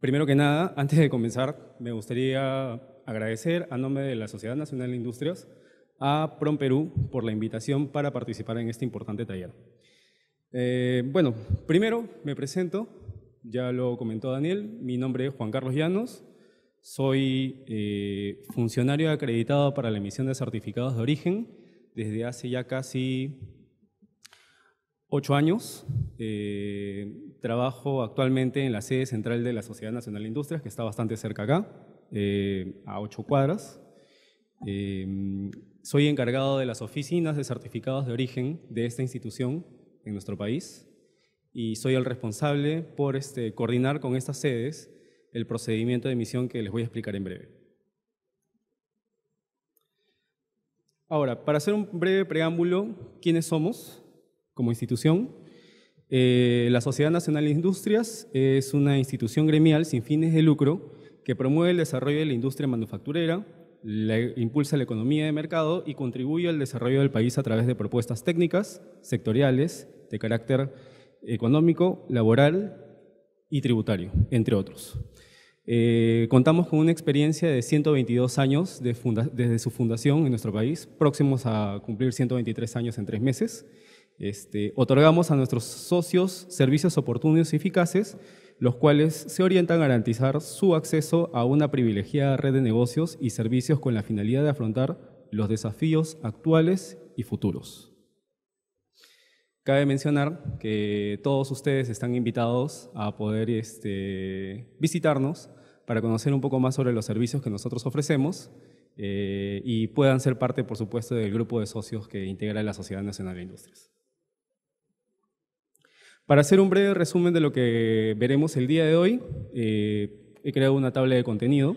Primero que nada, antes de comenzar, me gustaría agradecer a nombre de la Sociedad Nacional de Industrias a PROM Perú por la invitación para participar en este importante taller. Eh, bueno, primero me presento, ya lo comentó Daniel, mi nombre es Juan Carlos Llanos, soy eh, funcionario acreditado para la emisión de certificados de origen desde hace ya casi ocho años. Eh, trabajo actualmente en la sede central de la Sociedad Nacional de Industrias, que está bastante cerca acá, eh, a ocho cuadras. Eh, soy encargado de las oficinas de certificados de origen de esta institución en nuestro país y soy el responsable por este, coordinar con estas sedes el procedimiento de emisión que les voy a explicar en breve. Ahora, para hacer un breve preámbulo, ¿quiénes somos? como institución. Eh, la Sociedad Nacional de Industrias es una institución gremial sin fines de lucro que promueve el desarrollo de la industria manufacturera, impulsa la economía de mercado y contribuye al desarrollo del país a través de propuestas técnicas, sectoriales, de carácter económico, laboral y tributario, entre otros. Eh, contamos con una experiencia de 122 años desde su fundación en nuestro país, próximos a cumplir 123 años en tres meses. Este, otorgamos a nuestros socios servicios oportunos y eficaces, los cuales se orientan a garantizar su acceso a una privilegiada red de negocios y servicios con la finalidad de afrontar los desafíos actuales y futuros. Cabe mencionar que todos ustedes están invitados a poder este, visitarnos para conocer un poco más sobre los servicios que nosotros ofrecemos eh, y puedan ser parte, por supuesto, del grupo de socios que integra la Sociedad Nacional de Industrias. Para hacer un breve resumen de lo que veremos el día de hoy, eh, he creado una tabla de contenido.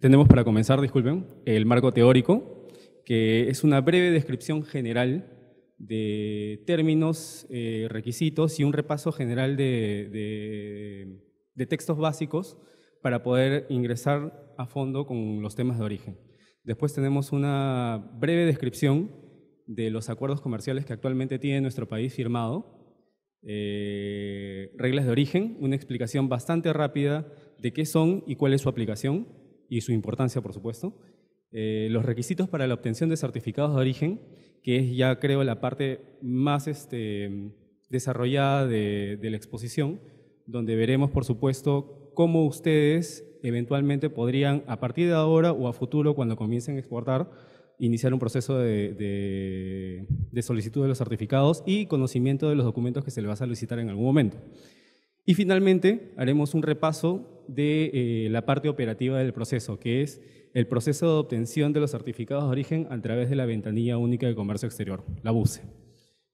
Tenemos para comenzar, disculpen, el marco teórico, que es una breve descripción general de términos, eh, requisitos y un repaso general de, textos básicos para poder ingresar a fondo con los temas de origen. Después tenemos una breve descripción de los acuerdos comerciales que actualmente tiene nuestro país firmado, eh, reglas de origen, una explicación bastante rápida de qué son y cuál es su aplicación y su importancia, por supuesto, eh, los requisitos para la obtención de certificados de origen, que es ya creo la parte más este, desarrollada de la exposición, donde veremos, por supuesto, cómo ustedes eventualmente podrían, a partir de ahora o a futuro, cuando comiencen a exportar, iniciar un proceso de, solicitud de los certificados y conocimiento de los documentos que se le va a solicitar en algún momento. Y finalmente, haremos un repaso de eh, la parte operativa del proceso, que es el proceso de obtención de los certificados de origen a través de la ventanilla única de comercio exterior, la BUCE.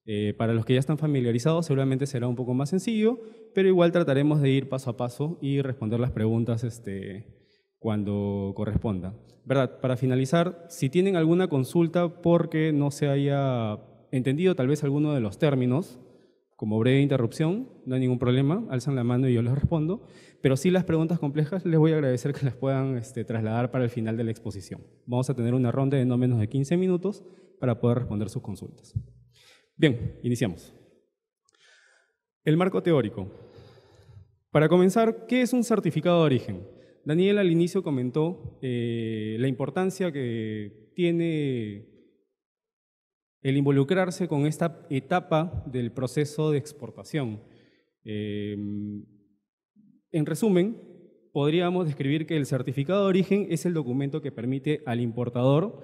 Eh, para los que ya están familiarizados, seguramente será un poco más sencillo, pero igual trataremos de ir paso a paso y responder las preguntas este, cuando corresponda. ¿Verdad? Para finalizar, si tienen alguna consulta porque no se haya entendido tal vez alguno de los términos, como breve interrupción, no hay ningún problema, alzan la mano y yo les respondo, pero si las preguntas complejas les voy a agradecer que las puedan este, trasladar para el final de la exposición. Vamos a tener una ronda de no menos de 15 minutos para poder responder sus consultas. Bien, iniciamos. El marco teórico. Para comenzar, ¿qué es un certificado de origen? Daniel al inicio comentó eh, la importancia que tiene el involucrarse con esta etapa del proceso de exportación. Em, en resumen, podríamos describir que el certificado de origen es el documento que permite al importador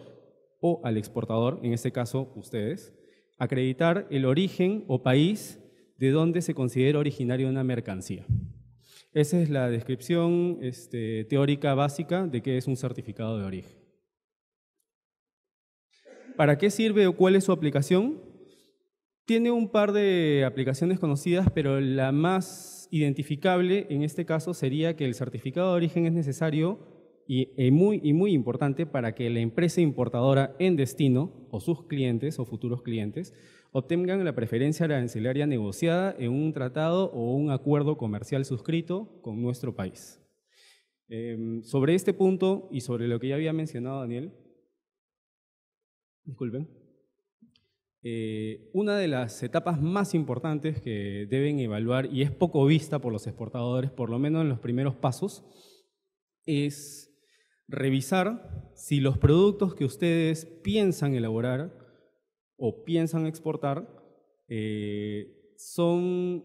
o al exportador, en este caso ustedes, acreditar el origen o país de donde se considera originaria una mercancía. Esa es la descripción este, teórica básica de qué es un certificado de origen. ¿Para qué sirve o cuál es su aplicación? Tiene un par de aplicaciones conocidas, pero la más identificable en este caso sería que el certificado de origen es necesario y muy importante para que la empresa importadora en destino o sus clientes o futuros clientes obtengan la preferencia arancelaria negociada en un tratado o un acuerdo comercial suscrito con nuestro país. Em, sobre este punto y sobre lo que ya había mencionado Daniel, disculpen, eh, una de las etapas más importantes que deben evaluar y es poco vista por los exportadores, por lo menos en los primeros pasos, es revisar si los productos que ustedes piensan elaborar o piensan exportar eh, son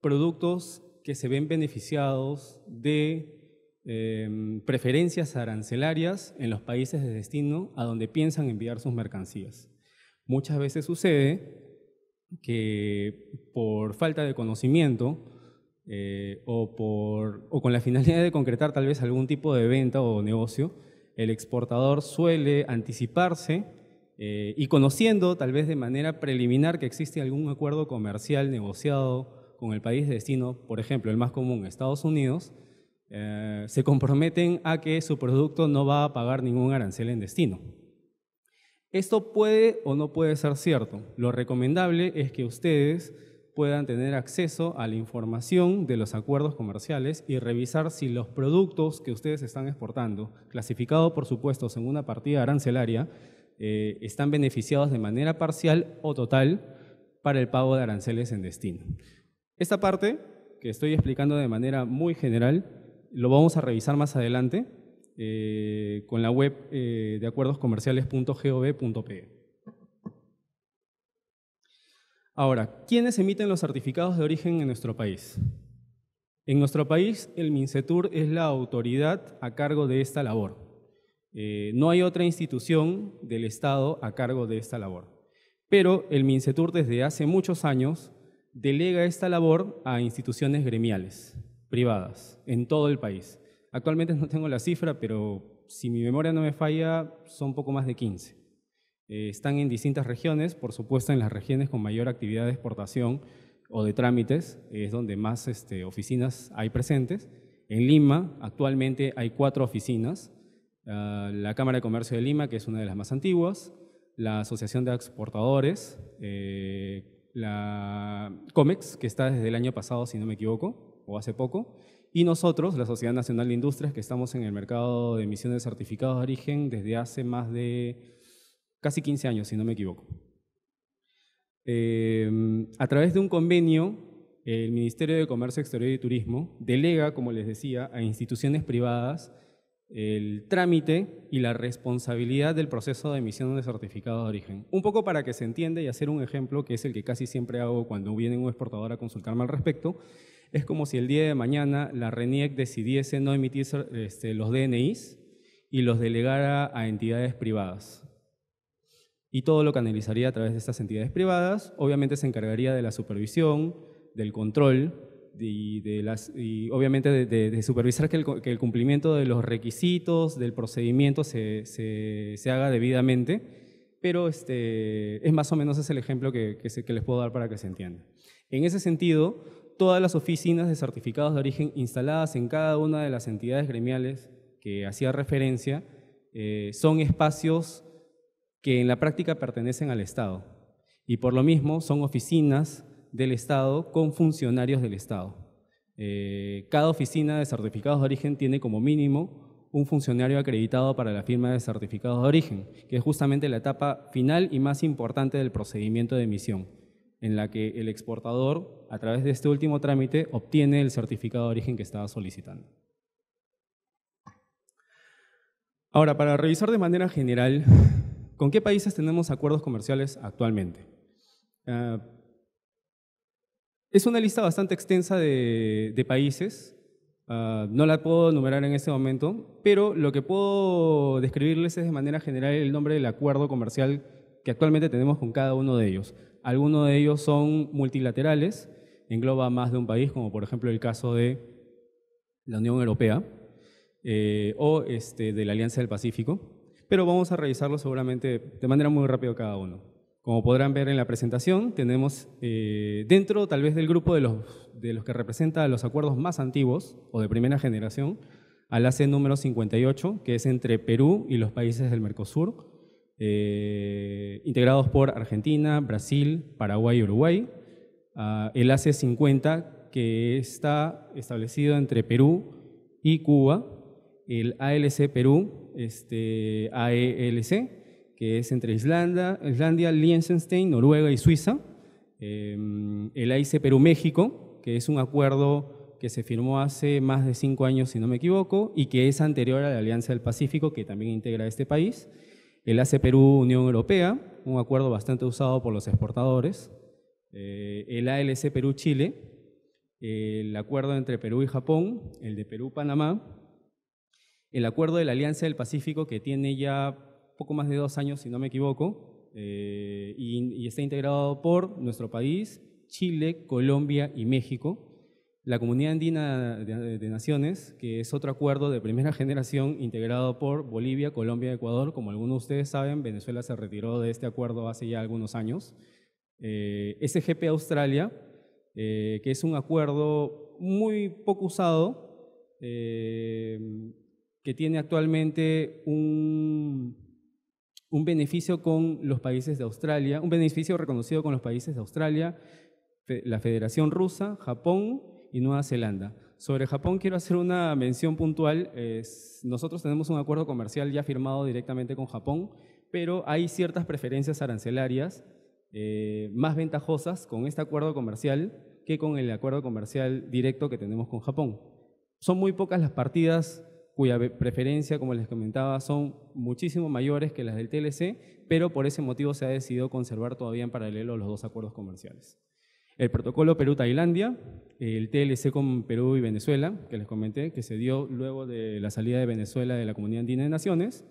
productos que se ven beneficiados de em, preferencias arancelarias en los países de destino a donde piensan enviar sus mercancías. Muchas veces sucede que por falta de conocimiento eh, o, por, o con la finalidad de concretar tal vez algún tipo de venta o negocio, el exportador suele anticiparse eh, y conociendo tal vez de manera preliminar que existe algún acuerdo comercial negociado con el país de destino, por ejemplo, el más común, Estados Unidos, eh, se comprometen a que su producto no va a pagar ningún arancel en destino. Esto puede o no puede ser cierto. Lo recomendable es que ustedes puedan tener acceso a la información de los acuerdos comerciales y revisar si los productos que ustedes están exportando, clasificados por supuesto en una partida arancelaria, eh, están beneficiados de manera parcial o total para el pago de aranceles en destino. Esta parte, que estoy explicando de manera muy general, lo vamos a revisar más adelante eh, con la web eh, de acuerdoscomerciales.gov.pe. Ahora, ¿quiénes emiten los certificados de origen en nuestro país? En nuestro país, el MINCETUR es la autoridad a cargo de esta labor. Eh, no hay otra institución del Estado a cargo de esta labor. Pero el MINCETUR desde hace muchos años delega esta labor a instituciones gremiales, privadas, en todo el país. Actualmente no tengo la cifra, pero si mi memoria no me falla, son poco más de 15. Eh, están en distintas regiones, por supuesto en las regiones con mayor actividad de exportación o de trámites, eh, es donde más este, oficinas hay presentes. En Lima actualmente hay cuatro oficinas, Ah, la Cámara de Comercio de Lima, que es una de las más antiguas, la Asociación de Exportadores, eh, la COMEX, que está desde el año pasado, si no me equivoco, o hace poco, y nosotros, la Sociedad Nacional de Industrias, que estamos en el mercado de emisiones de certificados de origen desde hace más de casi 15 años, si no me equivoco. Eh, a través de un convenio, el Ministerio de Comercio Exterior y Turismo delega, como les decía, a instituciones privadas el trámite y la responsabilidad del proceso de emisión de certificados de origen. Un poco para que se entienda y hacer un ejemplo, que es el que casi siempre hago cuando viene un exportador a consultarme al respecto, es como si el día de mañana la RENIEC decidiese no emitir este, los DNIs y los delegara a entidades privadas. Y todo lo canalizaría a través de estas entidades privadas, obviamente se encargaría de la supervisión, del control, y, obviamente de, supervisar que el, cumplimiento de los requisitos del procedimiento se, haga debidamente, pero este, es más o menos el ejemplo que, les puedo dar para que se entienda. En ese sentido, todas las oficinas de certificados de origen instaladas en cada una de las entidades gremiales que hacía referencia eh, son espacios que en la práctica pertenecen al Estado y por lo mismo son oficinas del Estado con funcionarios del Estado. Eh, cada oficina de certificados de origen tiene como mínimo un funcionario acreditado para la firma de certificados de origen, que es justamente la etapa final y más importante del procedimiento de emisión, en la que el exportador, a través de este último trámite, obtiene el certificado de origen que estaba solicitando. Ahora, para revisar de manera general, ¿con qué países tenemos acuerdos comerciales actualmente? Ah, es una lista bastante extensa de, países. Ah, no la puedo enumerar en este momento, pero lo que puedo describirles es de manera general el nombre del acuerdo comercial que actualmente tenemos con cada uno de ellos. Algunos de ellos son multilaterales, engloba más de un país, como por ejemplo el caso de la Unión Europea eh, o este, de la Alianza del Pacífico, pero vamos a revisarlo seguramente de manera muy rápida cada uno. Como podrán ver en la presentación, tenemos eh, dentro tal vez del grupo de los, que representa los acuerdos más antiguos o de primera generación, al AC número 58, que es entre Perú y los países del Mercosur, eh, integrados por Argentina, Brasil, Paraguay y Uruguay. Ah, el AC 50, que está establecido entre Perú y Cuba. El ALC Perú, este, AELC, que es entre Islandia, Liechtenstein, Noruega y Suiza, em, el AIC Perú-México, que es un acuerdo que se firmó hace más de cinco años, si no me equivoco, y que es anterior a la Alianza del Pacífico, que también integra este país, el AC Perú-Unión Europea, un acuerdo bastante usado por los exportadores, eh, el ALC Perú-Chile, el acuerdo entre Perú y Japón, el de Perú-Panamá, el acuerdo de la Alianza del Pacífico que tiene ya poco más de dos años, si no me equivoco, eh, y, está integrado por nuestro país, Chile, Colombia y México. La Comunidad Andina de, Naciones, que es otro acuerdo de primera generación integrado por Bolivia, Colombia y Ecuador. Como algunos de ustedes saben, Venezuela se retiró de este acuerdo hace ya algunos años. Eh, SGP Australia, eh, que es un acuerdo muy poco usado, que tiene actualmente un, un beneficio con los países de Australia, un beneficio reconocido con los países de Australia, la Federación Rusa, Japón y Nueva Zelanda. Sobre Japón quiero hacer una mención puntual. nosotros tenemos un acuerdo comercial ya firmado directamente con Japón, pero hay ciertas preferencias arancelarias eh, más ventajosas con este acuerdo comercial que con el acuerdo comercial directo que tenemos con Japón. Son muy pocas las partidas cuya preferencia, como les comentaba, son muchísimo mayores que las del TLC, pero por ese motivo se ha decidido conservar todavía en paralelo los dos acuerdos comerciales. El protocolo Perú-Tailandia, el TLC con Perú y Venezuela, que les comenté, que se dio luego de la salida de Venezuela de la Comunidad Andina de Naciones,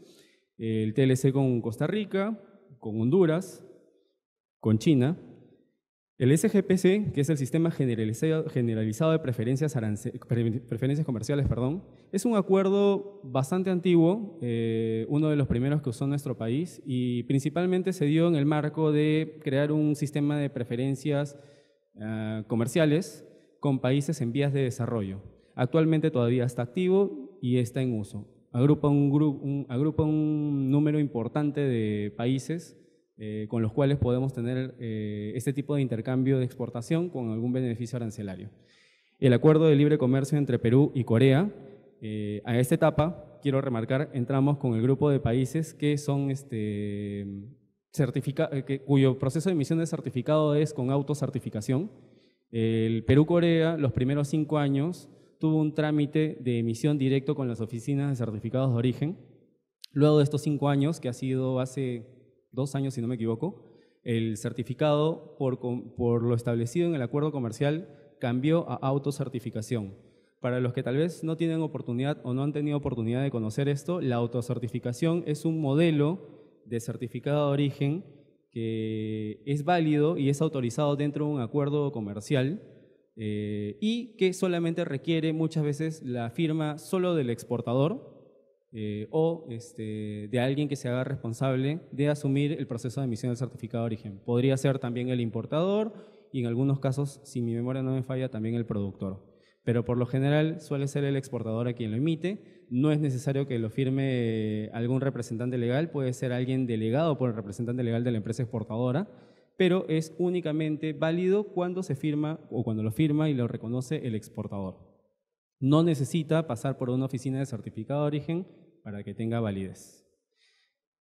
el TLC con Costa Rica, con Honduras, con China, el SGPC, que es el Sistema Generalizado de Preferencias, Preferencias Comerciales, perdón, es un acuerdo bastante antiguo, eh, uno de los primeros que usó nuestro país y principalmente se dio en el marco de crear un sistema de preferencias ah, comerciales con países en vías de desarrollo. Actualmente todavía está activo y está en uso. Agrupa un, agrupa un número importante de países eh, con los cuales podemos tener eh, este tipo de intercambio de exportación con algún beneficio arancelario. El acuerdo de libre comercio entre Perú y Corea, eh, a esta etapa, quiero remarcar, entramos con el grupo de países que son este, cuyo proceso de emisión de certificado es con autocertificación. El Perú-Corea, los primeros cinco años, tuvo un trámite de emisión directo con las oficinas de certificados de origen. Luego de estos cinco años, que ha sido hace dos años, si no me equivoco, el certificado, por, por lo establecido en el acuerdo comercial, cambió a autocertificación. Para los que tal vez no tienen oportunidad o no han tenido oportunidad de conocer esto, la autocertificación es un modelo de certificado de origen que es válido y es autorizado dentro de un acuerdo comercial eh, y que solamente requiere muchas veces la firma solo del exportador eh, o este, de alguien que se haga responsable de asumir el proceso de emisión del certificado de origen. Podría ser también el importador y en algunos casos, si mi memoria no me falla, también el productor. Pero por lo general suele ser el exportador a quien lo emite. No es necesario que lo firme algún representante legal, puede ser alguien delegado por el representante legal de la empresa exportadora, pero es únicamente válido cuando se firma o cuando lo firma y lo reconoce el exportador. No necesita pasar por una oficina de certificado de origen para que tenga validez.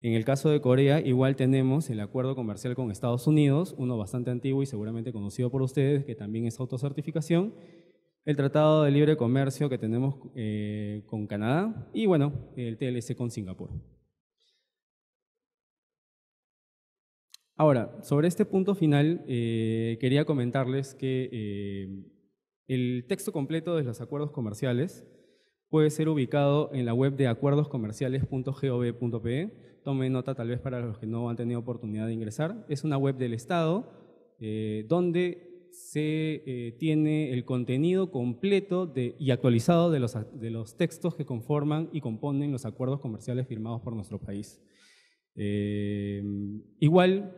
En el caso de Corea, igual tenemos el acuerdo comercial con Estados Unidos, uno bastante antiguo y seguramente conocido por ustedes, que también es autocertificación, el Tratado de Libre Comercio que tenemos eh, con Canadá y, bueno, el TLC con Singapur. Ahora, sobre este punto final, eh, quería comentarles que eh, el texto completo de los acuerdos comerciales puede ser ubicado en la web de acuerdoscomerciales.gov.pe. Tome nota tal vez para los que no han tenido oportunidad de ingresar. Es una web del Estado eh, donde se eh, tiene el contenido completo y actualizado de los, textos que conforman y componen los acuerdos comerciales firmados por nuestro país. Eh, igual,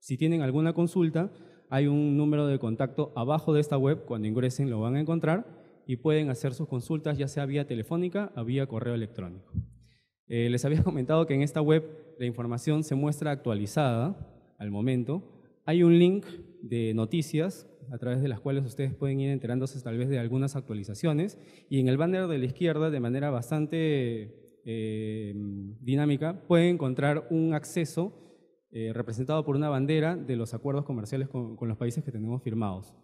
si tienen alguna consulta, hay un número de contacto abajo de esta web, cuando ingresen lo van a encontrar y pueden hacer sus consultas ya sea vía telefónica o vía correo electrónico. Eh, les había comentado que en esta web la información se muestra actualizada al momento. Hay un link de noticias a través de las cuales ustedes pueden ir enterándose tal vez de algunas actualizaciones y en el banner de la izquierda de manera bastante eh, dinámica pueden encontrar un acceso eh, representado por una bandera de los acuerdos comerciales con, los países que tenemos firmados.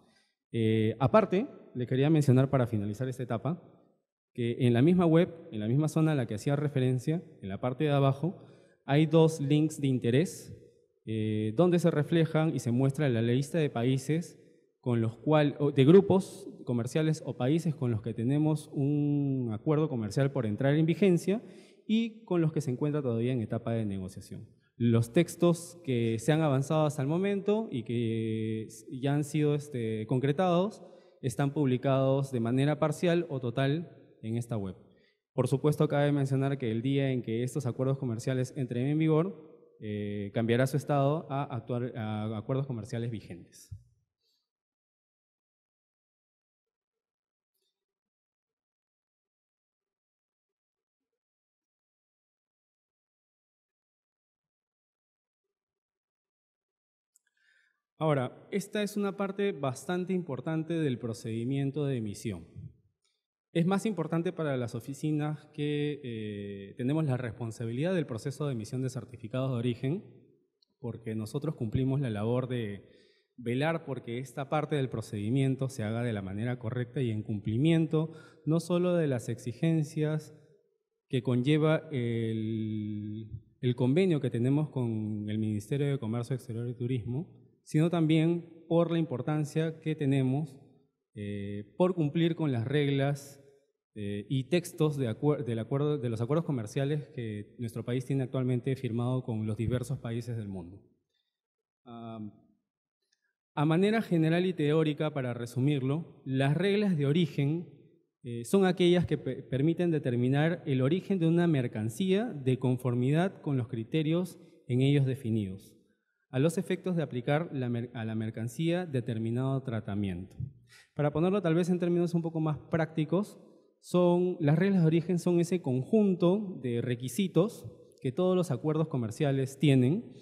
Eh, aparte, le quería mencionar para finalizar esta etapa, que en la misma web, en la misma zona a la que hacía referencia, en la parte de abajo, hay dos links de interés eh, donde se reflejan y se muestra la lista de países con los cuales, de grupos comerciales o países con los que tenemos un acuerdo comercial por entrar en vigencia y con los que se encuentra todavía en etapa de negociación los textos que se han avanzado hasta el momento y que ya han sido este, concretados están publicados de manera parcial o total en esta web. Por supuesto, cabe mencionar que el día en que estos acuerdos comerciales entren en vigor, eh, cambiará su estado a acuerdos comerciales vigentes. Ahora, esta es una parte bastante importante del procedimiento de emisión. Es más importante para las oficinas que eh, tenemos la responsabilidad del proceso de emisión de certificados de origen, porque nosotros cumplimos la labor de velar porque esta parte del procedimiento se haga de la manera correcta y en cumplimiento no solo de las exigencias que conlleva el convenio que tenemos con el Ministerio de Comercio Exterior y Turismo, sino también por la importancia que tenemos eh, por cumplir con las reglas eh, y textos de, los acuerdos comerciales que nuestro país tiene actualmente firmado con los diversos países del mundo. a manera general y teórica, para resumirlo, las reglas de origen eh, son aquellas que permiten determinar el origen de una mercancía de conformidad con los criterios en ellos definidos a los efectos de aplicar a la mercancía determinado tratamiento. Para ponerlo tal vez en términos un poco más prácticos, son, las reglas de origen son ese conjunto de requisitos que todos los acuerdos comerciales tienen.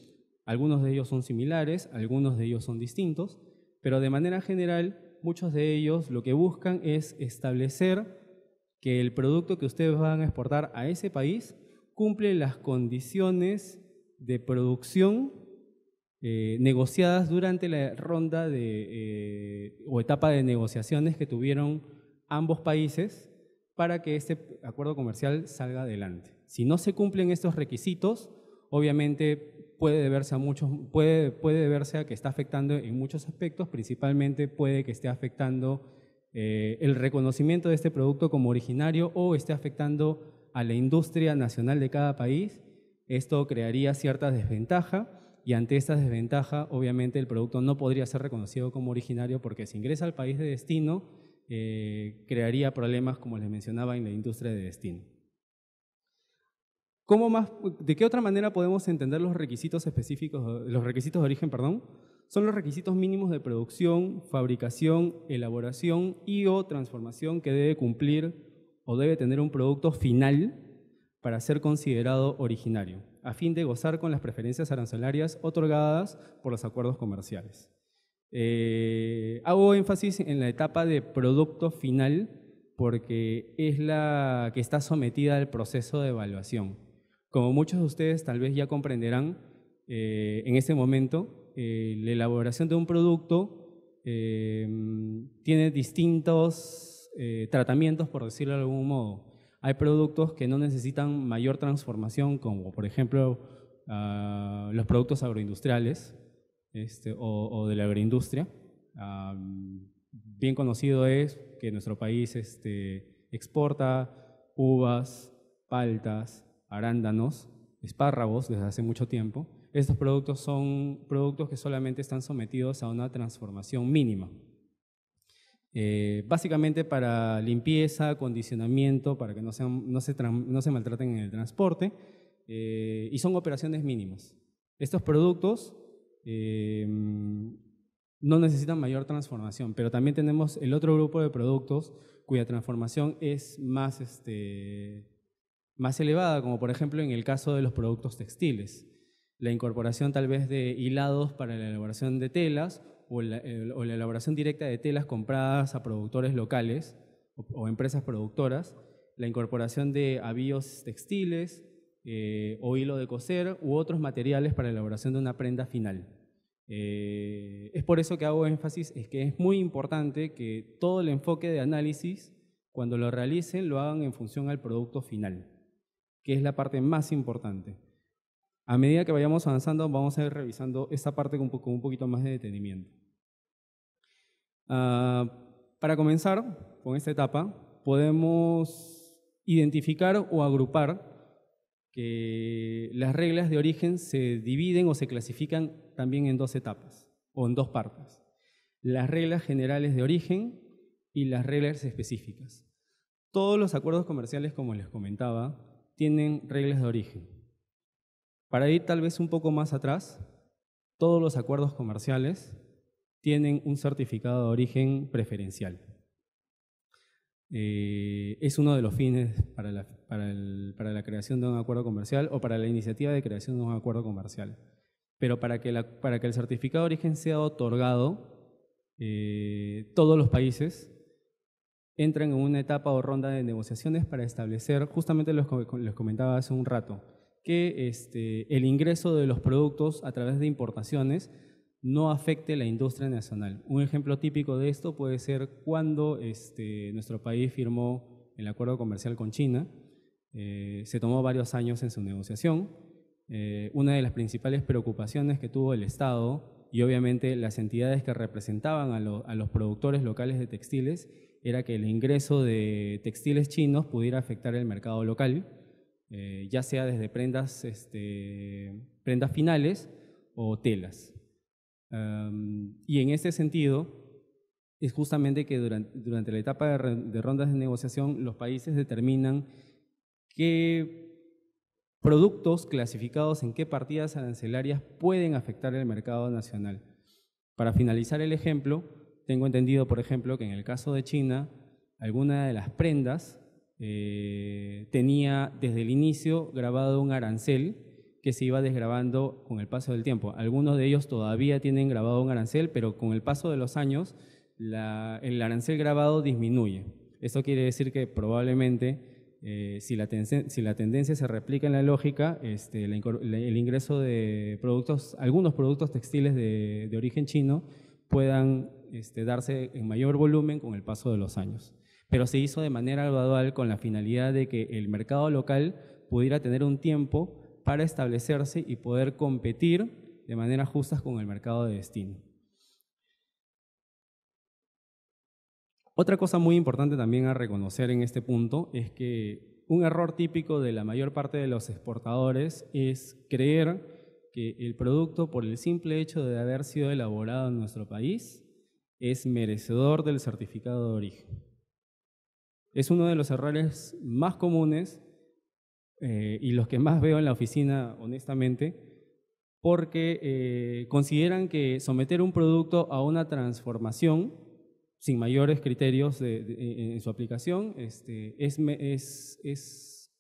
Algunos de ellos son similares, algunos de ellos son distintos, pero de manera general muchos de ellos lo que buscan es establecer que el producto que ustedes van a exportar a ese país cumple las condiciones de producción eh, negociadas durante la ronda eh, o etapa de negociaciones que tuvieron ambos países para que este acuerdo comercial salga adelante. Si no se cumplen estos requisitos, obviamente puede deberse a muchos, puede, puede deberse a que está afectando en muchos aspectos, principalmente puede que esté afectando eh, el reconocimiento de este producto como originario o esté afectando a la industria nacional de cada país. Esto crearía cierta desventaja y ante esta desventaja, obviamente el producto no podría ser reconocido como originario porque si ingresa al país de destino, eh, crearía problemas, como les mencionaba, en la industria de destino. más, ¿De qué otra manera podemos entender los requisitos específicos, los requisitos de origen, perdón? Son los requisitos mínimos de producción, fabricación, elaboración y o transformación que debe cumplir o debe tener un producto final para ser considerado originario a fin de gozar con las preferencias arancelarias otorgadas por los acuerdos comerciales. Eh, hago énfasis en la etapa de producto final porque es la que está sometida al proceso de evaluación. Como muchos de ustedes tal vez ya comprenderán, eh, en este momento eh, la elaboración de un producto tiene distintos tratamientos, por decirlo de algún modo hay productos que no necesitan mayor transformación, como por ejemplo ah, los productos agroindustriales este, o, de la agroindustria. bien conocido es que nuestro país este, exporta uvas, paltas, arándanos, espárragos desde hace mucho tiempo. Estos productos son productos que solamente están sometidos a una transformación mínima. Eh, básicamente para limpieza, acondicionamiento, para que no, se, maltraten en el transporte, eh, y son operaciones mínimas. Estos productos eh, no necesitan mayor transformación, pero también tenemos el otro grupo de productos cuya transformación es más, este, más elevada, como por ejemplo en el caso de los productos textiles, la incorporación tal vez de hilados para la elaboración de telas o la, elaboración directa de telas compradas a productores locales o, empresas productoras, la incorporación de avíos textiles eh, o hilo de coser u otros materiales para la elaboración de una prenda final. Eh, es por eso que hago énfasis, es que es muy importante que todo el enfoque de análisis, cuando lo realicen, lo hagan en función al producto final, que es la parte más importante. A medida que vayamos avanzando, vamos a ir revisando esta parte con, un poquito más de detenimiento. Ah, para comenzar con esta etapa, podemos identificar o agrupar que las reglas de origen se dividen o se clasifican también en dos etapas o en dos partes. Las reglas generales de origen y las reglas específicas. Todos los acuerdos comerciales, como les comentaba, tienen reglas de origen para ir tal vez un poco más atrás, todos los acuerdos comerciales tienen un certificado de origen preferencial. Eh, es uno de los fines para la, creación de un acuerdo comercial o para la iniciativa de creación de un acuerdo comercial. Pero para que, el certificado de origen sea otorgado, eh, todos los países entran en una etapa o ronda de negociaciones para establecer, justamente lo les comentaba hace un rato, que este, el ingreso de los productos a través de importaciones no afecte la industria nacional. Un ejemplo típico de esto puede ser cuando este, nuestro país firmó el acuerdo comercial con China. Eh, se tomó varios años en su negociación. Eh, una de las principales preocupaciones que tuvo el Estado y obviamente las entidades que representaban a, a los productores locales de textiles era que el ingreso de textiles chinos pudiera afectar el mercado local eh, ya sea desde prendas, este, finales o telas. y en este sentido, es justamente que durante, la etapa de, rondas de negociación los países determinan qué productos clasificados en qué partidas arancelarias pueden afectar el mercado nacional. Para finalizar el ejemplo, tengo entendido, por ejemplo, que en el caso de China, alguna de las prendas eh, tenía desde el inicio grabado un arancel que se iba desgrabando con el paso del tiempo. Algunos de ellos todavía tienen grabado un arancel, pero con el paso de los años el arancel grabado disminuye. Esto quiere decir que probablemente eh, si, la tendencia se replica en la lógica, este, el ingreso de productos, algunos productos textiles de, origen chino puedan este, darse en mayor volumen con el paso de los años pero se hizo de manera gradual con la finalidad de que el mercado local pudiera tener un tiempo para establecerse y poder competir de manera justa con el mercado de destino. Otra cosa muy importante también a reconocer en este punto es que un error típico de la mayor parte de los exportadores es creer que el producto, por el simple hecho de haber sido elaborado en nuestro país, es merecedor del certificado de origen es uno de los errores más comunes eh, y los que más veo en la oficina, honestamente, porque eh, consideran que someter un producto a una transformación sin mayores criterios en su aplicación este, es, es,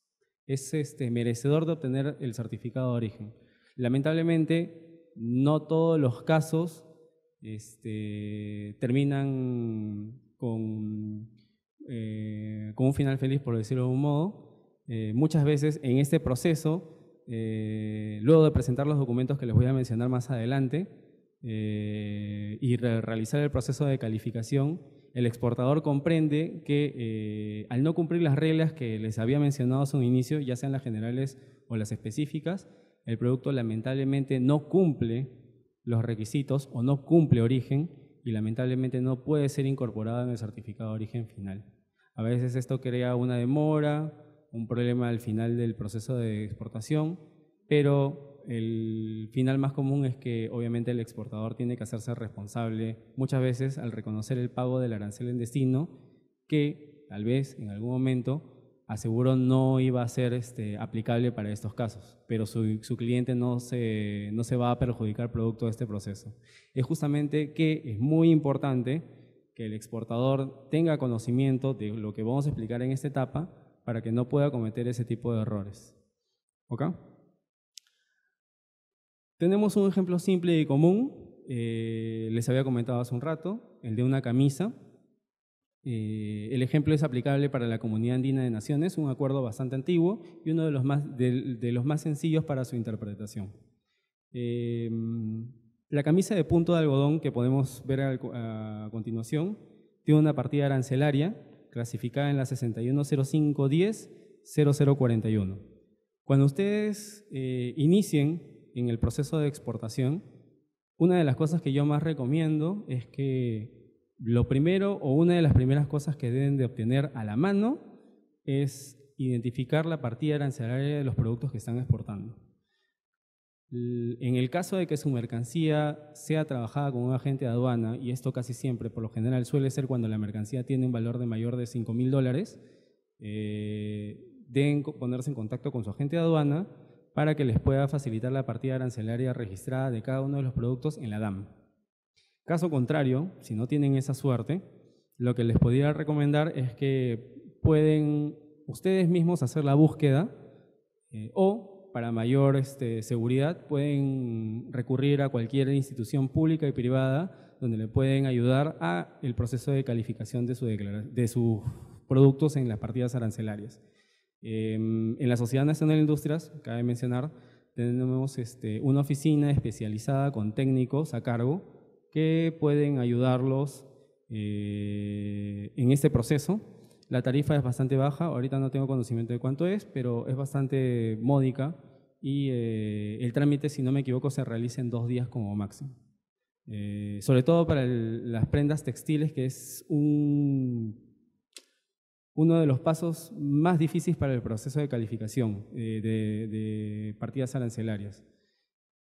es, este, merecedor de obtener el certificado de origen. Lamentablemente, no todos los casos este, terminan con eh, con un final feliz, por decirlo de un modo, eh, muchas veces en este proceso, eh, luego de presentar los documentos que les voy a mencionar más adelante y realizar el proceso de calificación, el exportador comprende que al no cumplir las reglas que les había mencionado a su inicio, ya sean las generales o las específicas, el producto lamentablemente no cumple los requisitos o no cumple origen y lamentablemente no puede ser incorporada en el certificado de origen final. A veces esto crea una demora, un problema al final del proceso de exportación, pero el final más común es que obviamente el exportador tiene que hacerse responsable muchas veces al reconocer el pago del arancel en destino que tal vez en algún momento aseguro no iba a ser este, aplicable para estos casos, pero su, su, cliente no se, no se va a perjudicar producto de este proceso. Es justamente que es muy importante que el exportador tenga conocimiento de lo que vamos a explicar en esta etapa para que no pueda cometer ese tipo de errores. ¿Ok? Tenemos un ejemplo simple y común, eh, les había comentado hace un rato, el de una camisa eh, el ejemplo es aplicable para la Comunidad Andina de Naciones, un acuerdo bastante antiguo y uno de los más, de, los más sencillos para su interpretación. Eh, la camisa de punto de algodón que podemos ver a, continuación tiene una partida arancelaria clasificada en la 610510-0041. Cuando ustedes eh, inicien en el proceso de exportación, una de las cosas que yo más recomiendo es que lo primero o una de las primeras cosas que deben de obtener a la mano es identificar la partida arancelaria de los productos que están exportando. En el caso de que su mercancía sea trabajada con un agente de aduana, y esto casi siempre, por lo general suele ser cuando la mercancía tiene un valor de mayor de 5 mil dólares, eh, deben ponerse en contacto con su agente de aduana para que les pueda facilitar la partida arancelaria registrada de cada uno de los productos en la DAM. Caso contrario, si no tienen esa suerte, lo que les podría recomendar es que pueden ustedes mismos hacer la búsqueda eh, o, para mayor este, seguridad, pueden recurrir a cualquier institución pública y privada donde le pueden ayudar a el proceso de calificación de, su de sus productos en las partidas arancelarias. Em, en la Sociedad Nacional de Industrias, cabe mencionar, tenemos este, una oficina especializada con técnicos a cargo que pueden ayudarlos eh, en este proceso. La tarifa es bastante baja, ahorita no tengo conocimiento de cuánto es, pero es bastante módica y eh, el trámite, si no me equivoco, se realiza en dos días como máximo. Eh, sobre todo para las prendas textiles, que es un, uno de los pasos más difíciles para el proceso de calificación de, de, partidas arancelarias.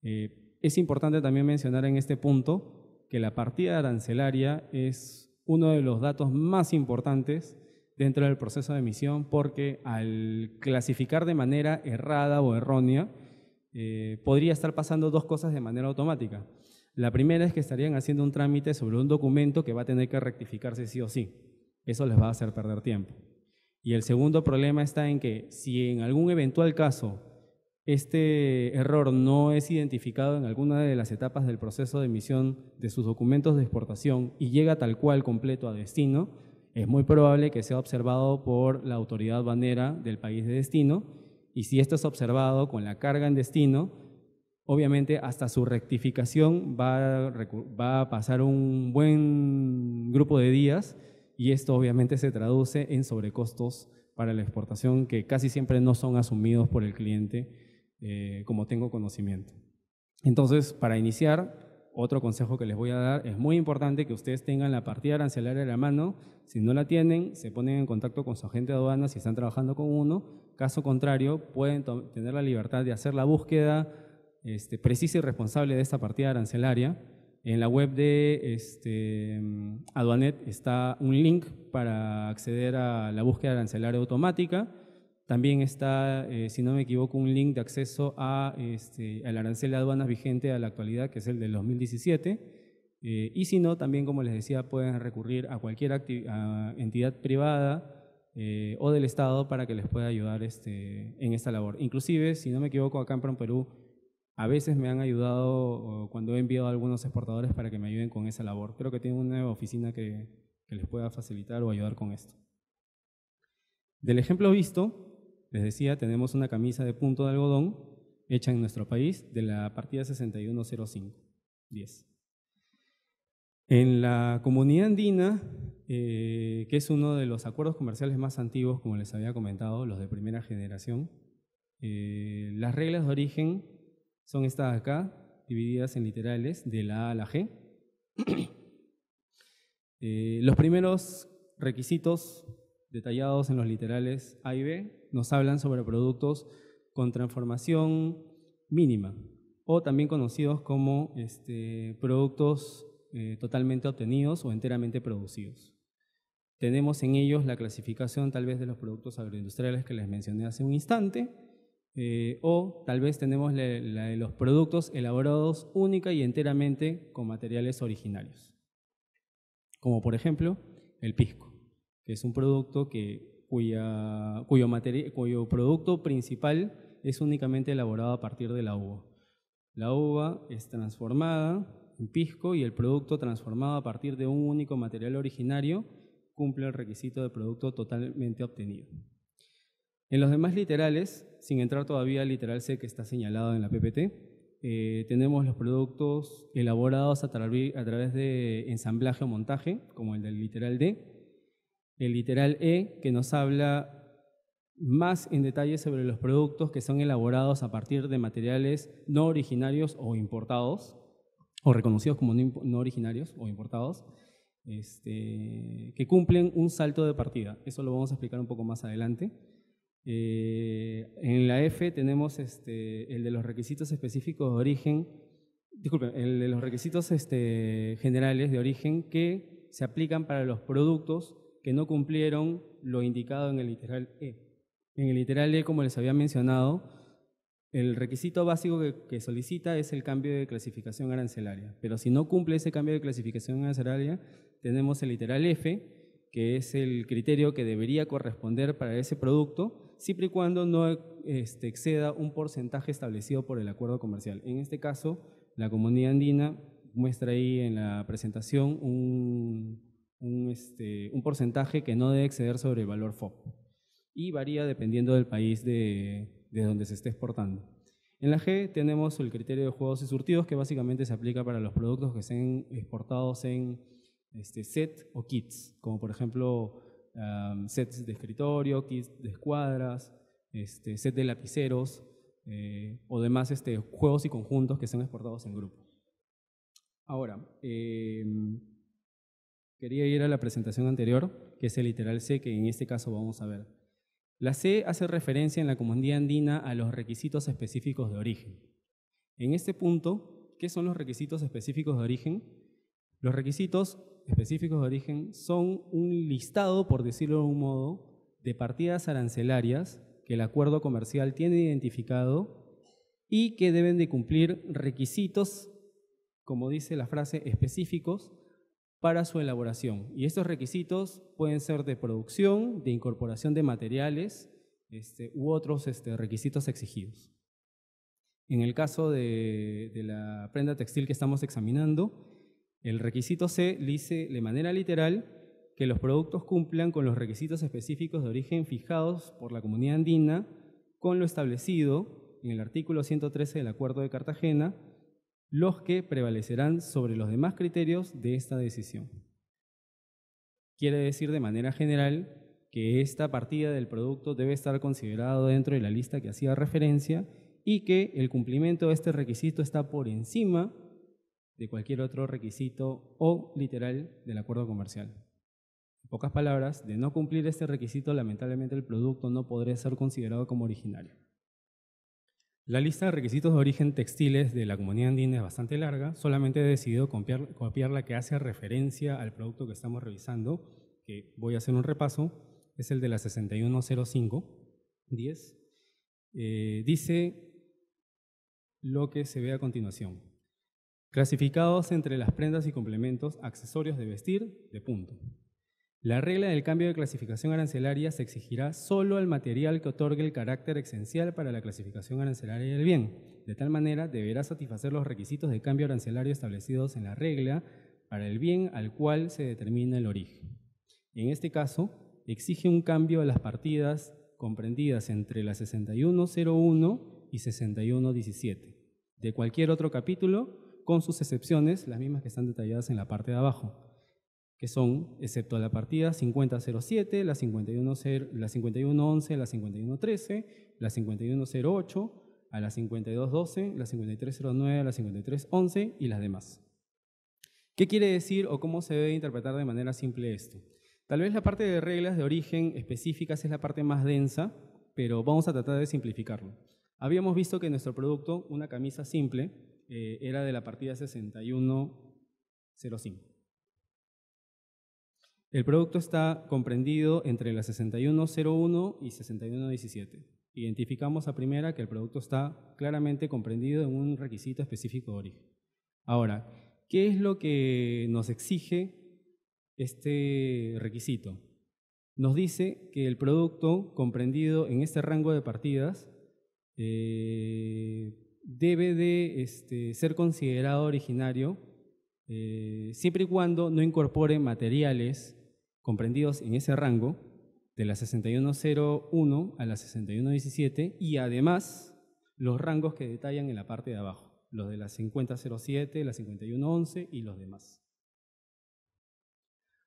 es importante también mencionar en este punto que la partida arancelaria es uno de los datos más importantes dentro del proceso de emisión porque al clasificar de manera errada o errónea, eh, podría estar pasando dos cosas de manera automática. La primera es que estarían haciendo un trámite sobre un documento que va a tener que rectificarse sí o sí. Eso les va a hacer perder tiempo. Y el segundo problema está en que si en algún eventual caso este error no es identificado en alguna de las etapas del proceso de emisión de sus documentos de exportación y llega tal cual completo a destino, es muy probable que sea observado por la autoridad banera del país de destino y si esto es observado con la carga en destino, obviamente hasta su rectificación va a, va a pasar un buen grupo de días y esto obviamente se traduce en sobrecostos para la exportación que casi siempre no son asumidos por el cliente eh, como tengo conocimiento. Entonces, para iniciar, otro consejo que les voy a dar, es muy importante que ustedes tengan la partida arancelaria a la mano, si no la tienen, se ponen en contacto con su agente de aduana si están trabajando con uno, caso contrario, pueden tener la libertad de hacer la búsqueda este, precisa y responsable de esta partida arancelaria. En la web de este, Aduanet está un link para acceder a la búsqueda arancelaria automática también está, eh, si no me equivoco, un link de acceso a, este, al arancel de aduanas vigente a la actualidad, que es el del 2017. Eh, y si no, también, como les decía, pueden recurrir a cualquier entidad privada eh, o del Estado para que les pueda ayudar este, en esta labor. Inclusive, si no me equivoco, acá en Perú a veces me han ayudado cuando he enviado a algunos exportadores para que me ayuden con esa labor. Creo que tienen una oficina que les pueda facilitar o ayudar con esto. Del ejemplo visto, les decía, tenemos una camisa de punto de algodón hecha en nuestro país de la partida 6105, 10. En la comunidad andina, eh, que es uno de los acuerdos comerciales más antiguos, como les había comentado, los de primera generación, eh, las reglas de origen son estas acá, divididas en literales, de la A a la G. Eh, los primeros requisitos detallados en los literales A y B nos hablan sobre productos con transformación mínima o también conocidos como este, productos eh, totalmente obtenidos o enteramente producidos. Tenemos en ellos la clasificación tal vez de los productos agroindustriales que les mencioné hace un instante, eh, o tal vez tenemos los productos elaborados única y enteramente con materiales originarios, como por ejemplo el pisco, que es un producto que cuya, cuyo, cuyo producto principal es únicamente elaborado a partir de la uva. La uva es transformada en pisco y el producto transformado a partir de un único material originario cumple el requisito de producto totalmente obtenido. En los demás literales, sin entrar todavía al literal C que está señalado en la PPT, eh, tenemos los productos elaborados a, a través de ensamblaje o montaje, como el del literal D, el literal E, que nos habla más en detalle sobre los productos que son elaborados a partir de materiales no originarios o importados, o reconocidos como no originarios o importados, este, que cumplen un salto de partida. Eso lo vamos a explicar un poco más adelante. Eh, en la F tenemos este, el de los requisitos específicos de origen, disculpen, el de los requisitos este, generales de origen que se aplican para los productos que no cumplieron lo indicado en el literal E. En el literal E, como les había mencionado, el requisito básico que, solicita es el cambio de clasificación arancelaria, pero si no cumple ese cambio de clasificación arancelaria, tenemos el literal F, que es el criterio que debería corresponder para ese producto, siempre y cuando no este, exceda un porcentaje establecido por el acuerdo comercial. En este caso, la comunidad andina muestra ahí en la presentación un, un, este, un porcentaje que no debe exceder sobre el valor FOB y varía dependiendo del país de, donde se esté exportando. En la G tenemos el criterio de juegos y surtidos que básicamente se aplica para los productos que sean exportados en este, set o kits, como por ejemplo sets de escritorio, kits de escuadras, este, set de lapiceros eh, o demás este, juegos y conjuntos que sean exportados en grupo. Ahora, em, quería ir a la presentación anterior, que es el literal C, que en este caso vamos a ver. La C hace referencia en la comunidad andina a los requisitos específicos de origen. En este punto, ¿qué son los requisitos específicos de origen? Los requisitos específicos de origen son un listado, por decirlo de un modo, de partidas arancelarias que el acuerdo comercial tiene identificado y que deben de cumplir requisitos, como dice la frase, específicos para su elaboración. Y estos requisitos pueden ser de producción, de incorporación de materiales este, u otros este, requisitos exigidos. En el caso de, la prenda textil que estamos examinando, el requisito C dice de manera literal que los productos cumplan con los requisitos específicos de origen fijados por la comunidad andina con lo establecido en el artículo 113 del Acuerdo de Cartagena los que prevalecerán sobre los demás criterios de esta decisión. Quiere decir de manera general que esta partida del producto debe estar considerado dentro de la lista que hacía referencia y que el cumplimiento de este requisito está por encima de cualquier otro requisito o literal del acuerdo comercial. En pocas palabras, de no cumplir este requisito, lamentablemente el producto no podrá ser considerado como originario. La lista de requisitos de origen textiles de la comunidad andina es bastante larga, solamente he decidido copiar, la que hace referencia al producto que estamos revisando, que voy a hacer un repaso, es el de la 6105-10. Eh, dice lo que se ve a continuación. Clasificados entre las prendas y complementos, accesorios de vestir, de punto. La regla del cambio de clasificación arancelaria se exigirá solo al material que otorgue el carácter esencial para la clasificación arancelaria del bien. De tal manera, deberá satisfacer los requisitos de cambio arancelario establecidos en la regla para el bien al cual se determina el origen. En este caso, exige un cambio a las partidas comprendidas entre la 6101 y 6117 de cualquier otro capítulo, con sus excepciones, las mismas que están detalladas en la parte de abajo que son, excepto la partida 5007, la 5111, la 5113, la 5108, a la 5212, la 5309, la 5311 y las demás. ¿Qué quiere decir o cómo se debe interpretar de manera simple esto? Tal vez la parte de reglas de origen específicas es la parte más densa, pero vamos a tratar de simplificarlo. Habíamos visto que nuestro producto, una camisa simple, eh, era de la partida 6105. El producto está comprendido entre la 6101 y 6117. Identificamos a primera que el producto está claramente comprendido en un requisito específico de origen. Ahora, ¿qué es lo que nos exige este requisito? Nos dice que el producto comprendido en este rango de partidas eh, debe de este, ser considerado originario eh, siempre y cuando no incorpore materiales comprendidos en ese rango de la 6101 a la 6117 y además los rangos que detallan en la parte de abajo, los de la 5007, la 5111 y los demás.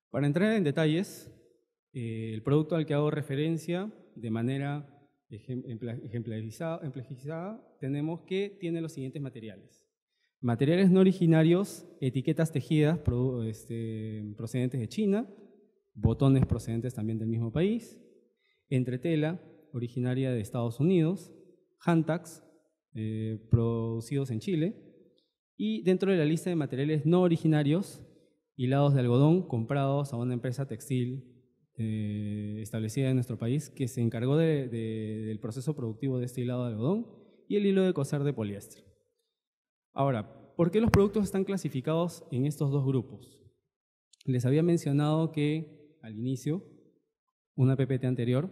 Para entrar en detalles, eh, el producto al que hago referencia de manera ejemplarizada, tenemos que tiene los siguientes materiales. Materiales no originarios, etiquetas tejidas este, procedentes de China, botones procedentes también del mismo país, entretela, originaria de Estados Unidos, Hantax, eh, producidos en Chile, y dentro de la lista de materiales no originarios, hilados de algodón comprados a una empresa textil eh, establecida en nuestro país que se encargó del proceso productivo de este hilado de algodón y el hilo de coser de poliéster. Ahora, ¿por qué los productos están clasificados en estos dos grupos? Les había mencionado que al inicio, una PPT anterior,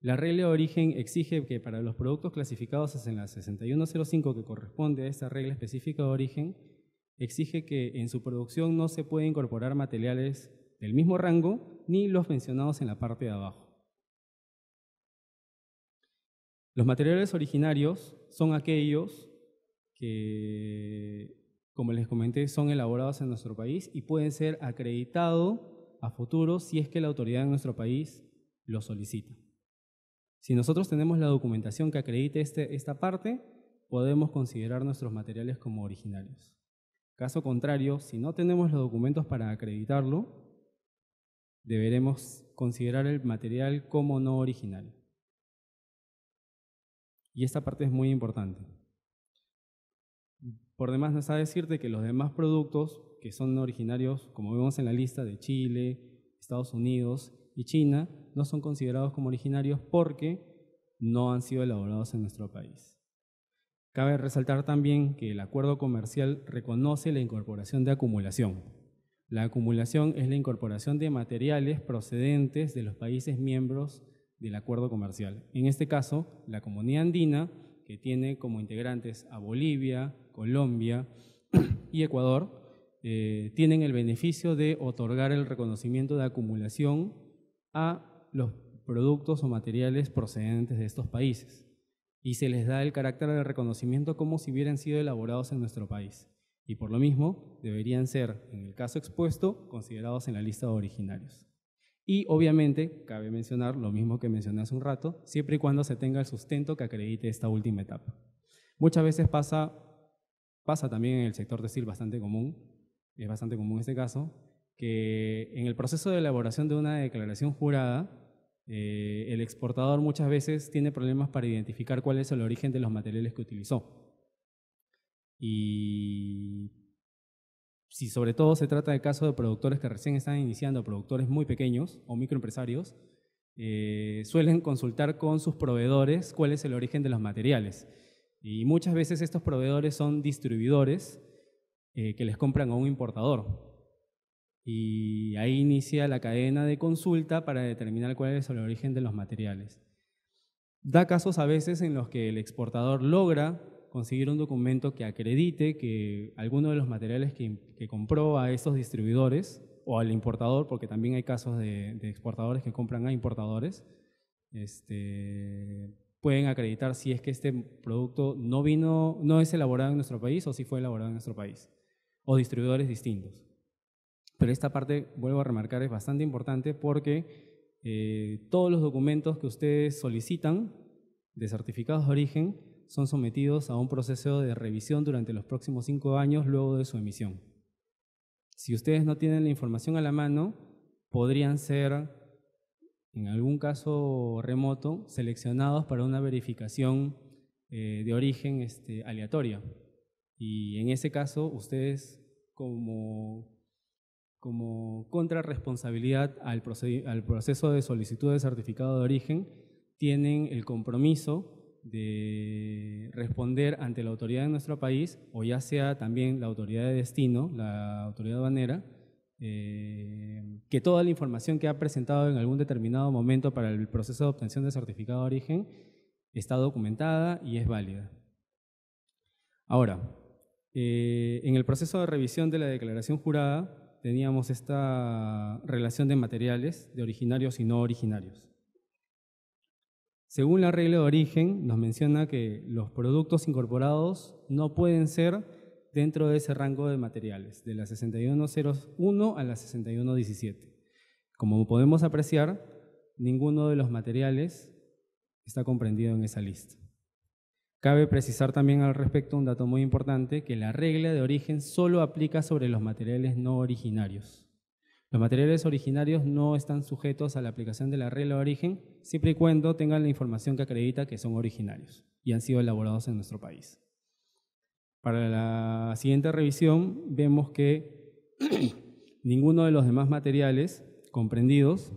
la regla de origen exige que para los productos clasificados en la 6105 que corresponde a esta regla específica de origen, exige que en su producción no se puede incorporar materiales del mismo rango ni los mencionados en la parte de abajo. Los materiales originarios son aquellos que, como les comenté, son elaborados en nuestro país y pueden ser acreditados a futuro si es que la autoridad de nuestro país lo solicita. Si nosotros tenemos la documentación que acredite este, esta parte, podemos considerar nuestros materiales como originales. Caso contrario, si no tenemos los documentos para acreditarlo, deberemos considerar el material como no original. Y esta parte es muy importante. Por demás, va a decirte que los demás productos que son originarios, como vemos en la lista, de Chile, Estados Unidos y China, no son considerados como originarios porque no han sido elaborados en nuestro país. Cabe resaltar también que el acuerdo comercial reconoce la incorporación de acumulación. La acumulación es la incorporación de materiales procedentes de los países miembros del acuerdo comercial. En este caso, la comunidad andina, que tiene como integrantes a Bolivia, Colombia y Ecuador, eh, tienen el beneficio de otorgar el reconocimiento de acumulación a los productos o materiales procedentes de estos países y se les da el carácter de reconocimiento como si hubieran sido elaborados en nuestro país y por lo mismo deberían ser, en el caso expuesto, considerados en la lista de originarios. Y obviamente, cabe mencionar lo mismo que mencioné hace un rato, siempre y cuando se tenga el sustento que acredite esta última etapa. Muchas veces pasa, pasa también en el sector textil bastante común, es bastante común este caso, que en el proceso de elaboración de una declaración jurada, eh, el exportador muchas veces tiene problemas para identificar cuál es el origen de los materiales que utilizó. Y si sobre todo se trata de casos de productores que recién están iniciando, productores muy pequeños o microempresarios, eh, suelen consultar con sus proveedores cuál es el origen de los materiales. Y muchas veces estos proveedores son distribuidores eh, que les compran a un importador. Y ahí inicia la cadena de consulta para determinar cuál es el origen de los materiales. Da casos a veces en los que el exportador logra conseguir un documento que acredite que alguno de los materiales que, compró a esos distribuidores o al importador, porque también hay casos de, exportadores que compran a importadores, este, pueden acreditar si es que este producto no vino, no es elaborado en nuestro país o si fue elaborado en nuestro país o distribuidores distintos. Pero esta parte, vuelvo a remarcar, es bastante importante porque eh, todos los documentos que ustedes solicitan de certificados de origen son sometidos a un proceso de revisión durante los próximos cinco años luego de su emisión. Si ustedes no tienen la información a la mano, podrían ser, en algún caso remoto, seleccionados para una verificación eh, de origen este, aleatoria. Y en ese caso, ustedes como, como contrarresponsabilidad al, proceso de solicitud de certificado de origen, tienen el compromiso de responder ante la autoridad de nuestro país, o ya sea también la autoridad de destino, la autoridad banera, eh, que toda la información que ha presentado en algún determinado momento para el proceso de obtención de certificado de origen está documentada y es válida. Ahora, eh, en el proceso de revisión de la declaración jurada teníamos esta relación de materiales de originarios y no originarios. Según la regla de origen, nos menciona que los productos incorporados no pueden ser dentro de ese rango de materiales, de la 6101 a la 6117. Como podemos apreciar, ninguno de los materiales está comprendido en esa lista. Cabe precisar también al respecto un dato muy importante, que la regla de origen solo aplica sobre los materiales no originarios. Los materiales originarios no están sujetos a la aplicación de la regla de origen siempre y cuando tengan la información que acredita que son originarios y han sido elaborados en nuestro país. Para la siguiente revisión vemos que ninguno de los demás materiales comprendidos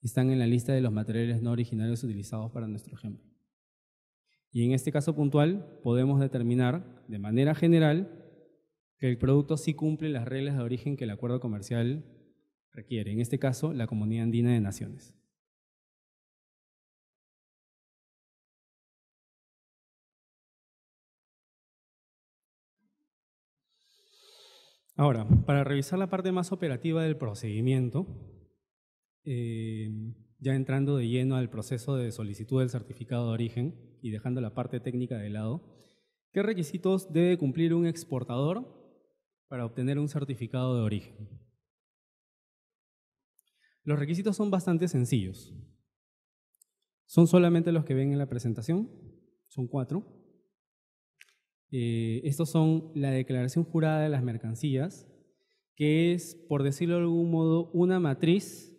están en la lista de los materiales no originarios utilizados para nuestro ejemplo. Y en este caso puntual podemos determinar de manera general que el producto sí cumple las reglas de origen que el acuerdo comercial requiere, en este caso la Comunidad Andina de Naciones. Ahora, para revisar la parte más operativa del procedimiento, eh, ya entrando de lleno al proceso de solicitud del certificado de origen y dejando la parte técnica de lado, ¿qué requisitos debe cumplir un exportador para obtener un certificado de origen? Los requisitos son bastante sencillos. Son solamente los que ven en la presentación, son cuatro. Eh, estos son la declaración jurada de las mercancías, que es, por decirlo de algún modo, una matriz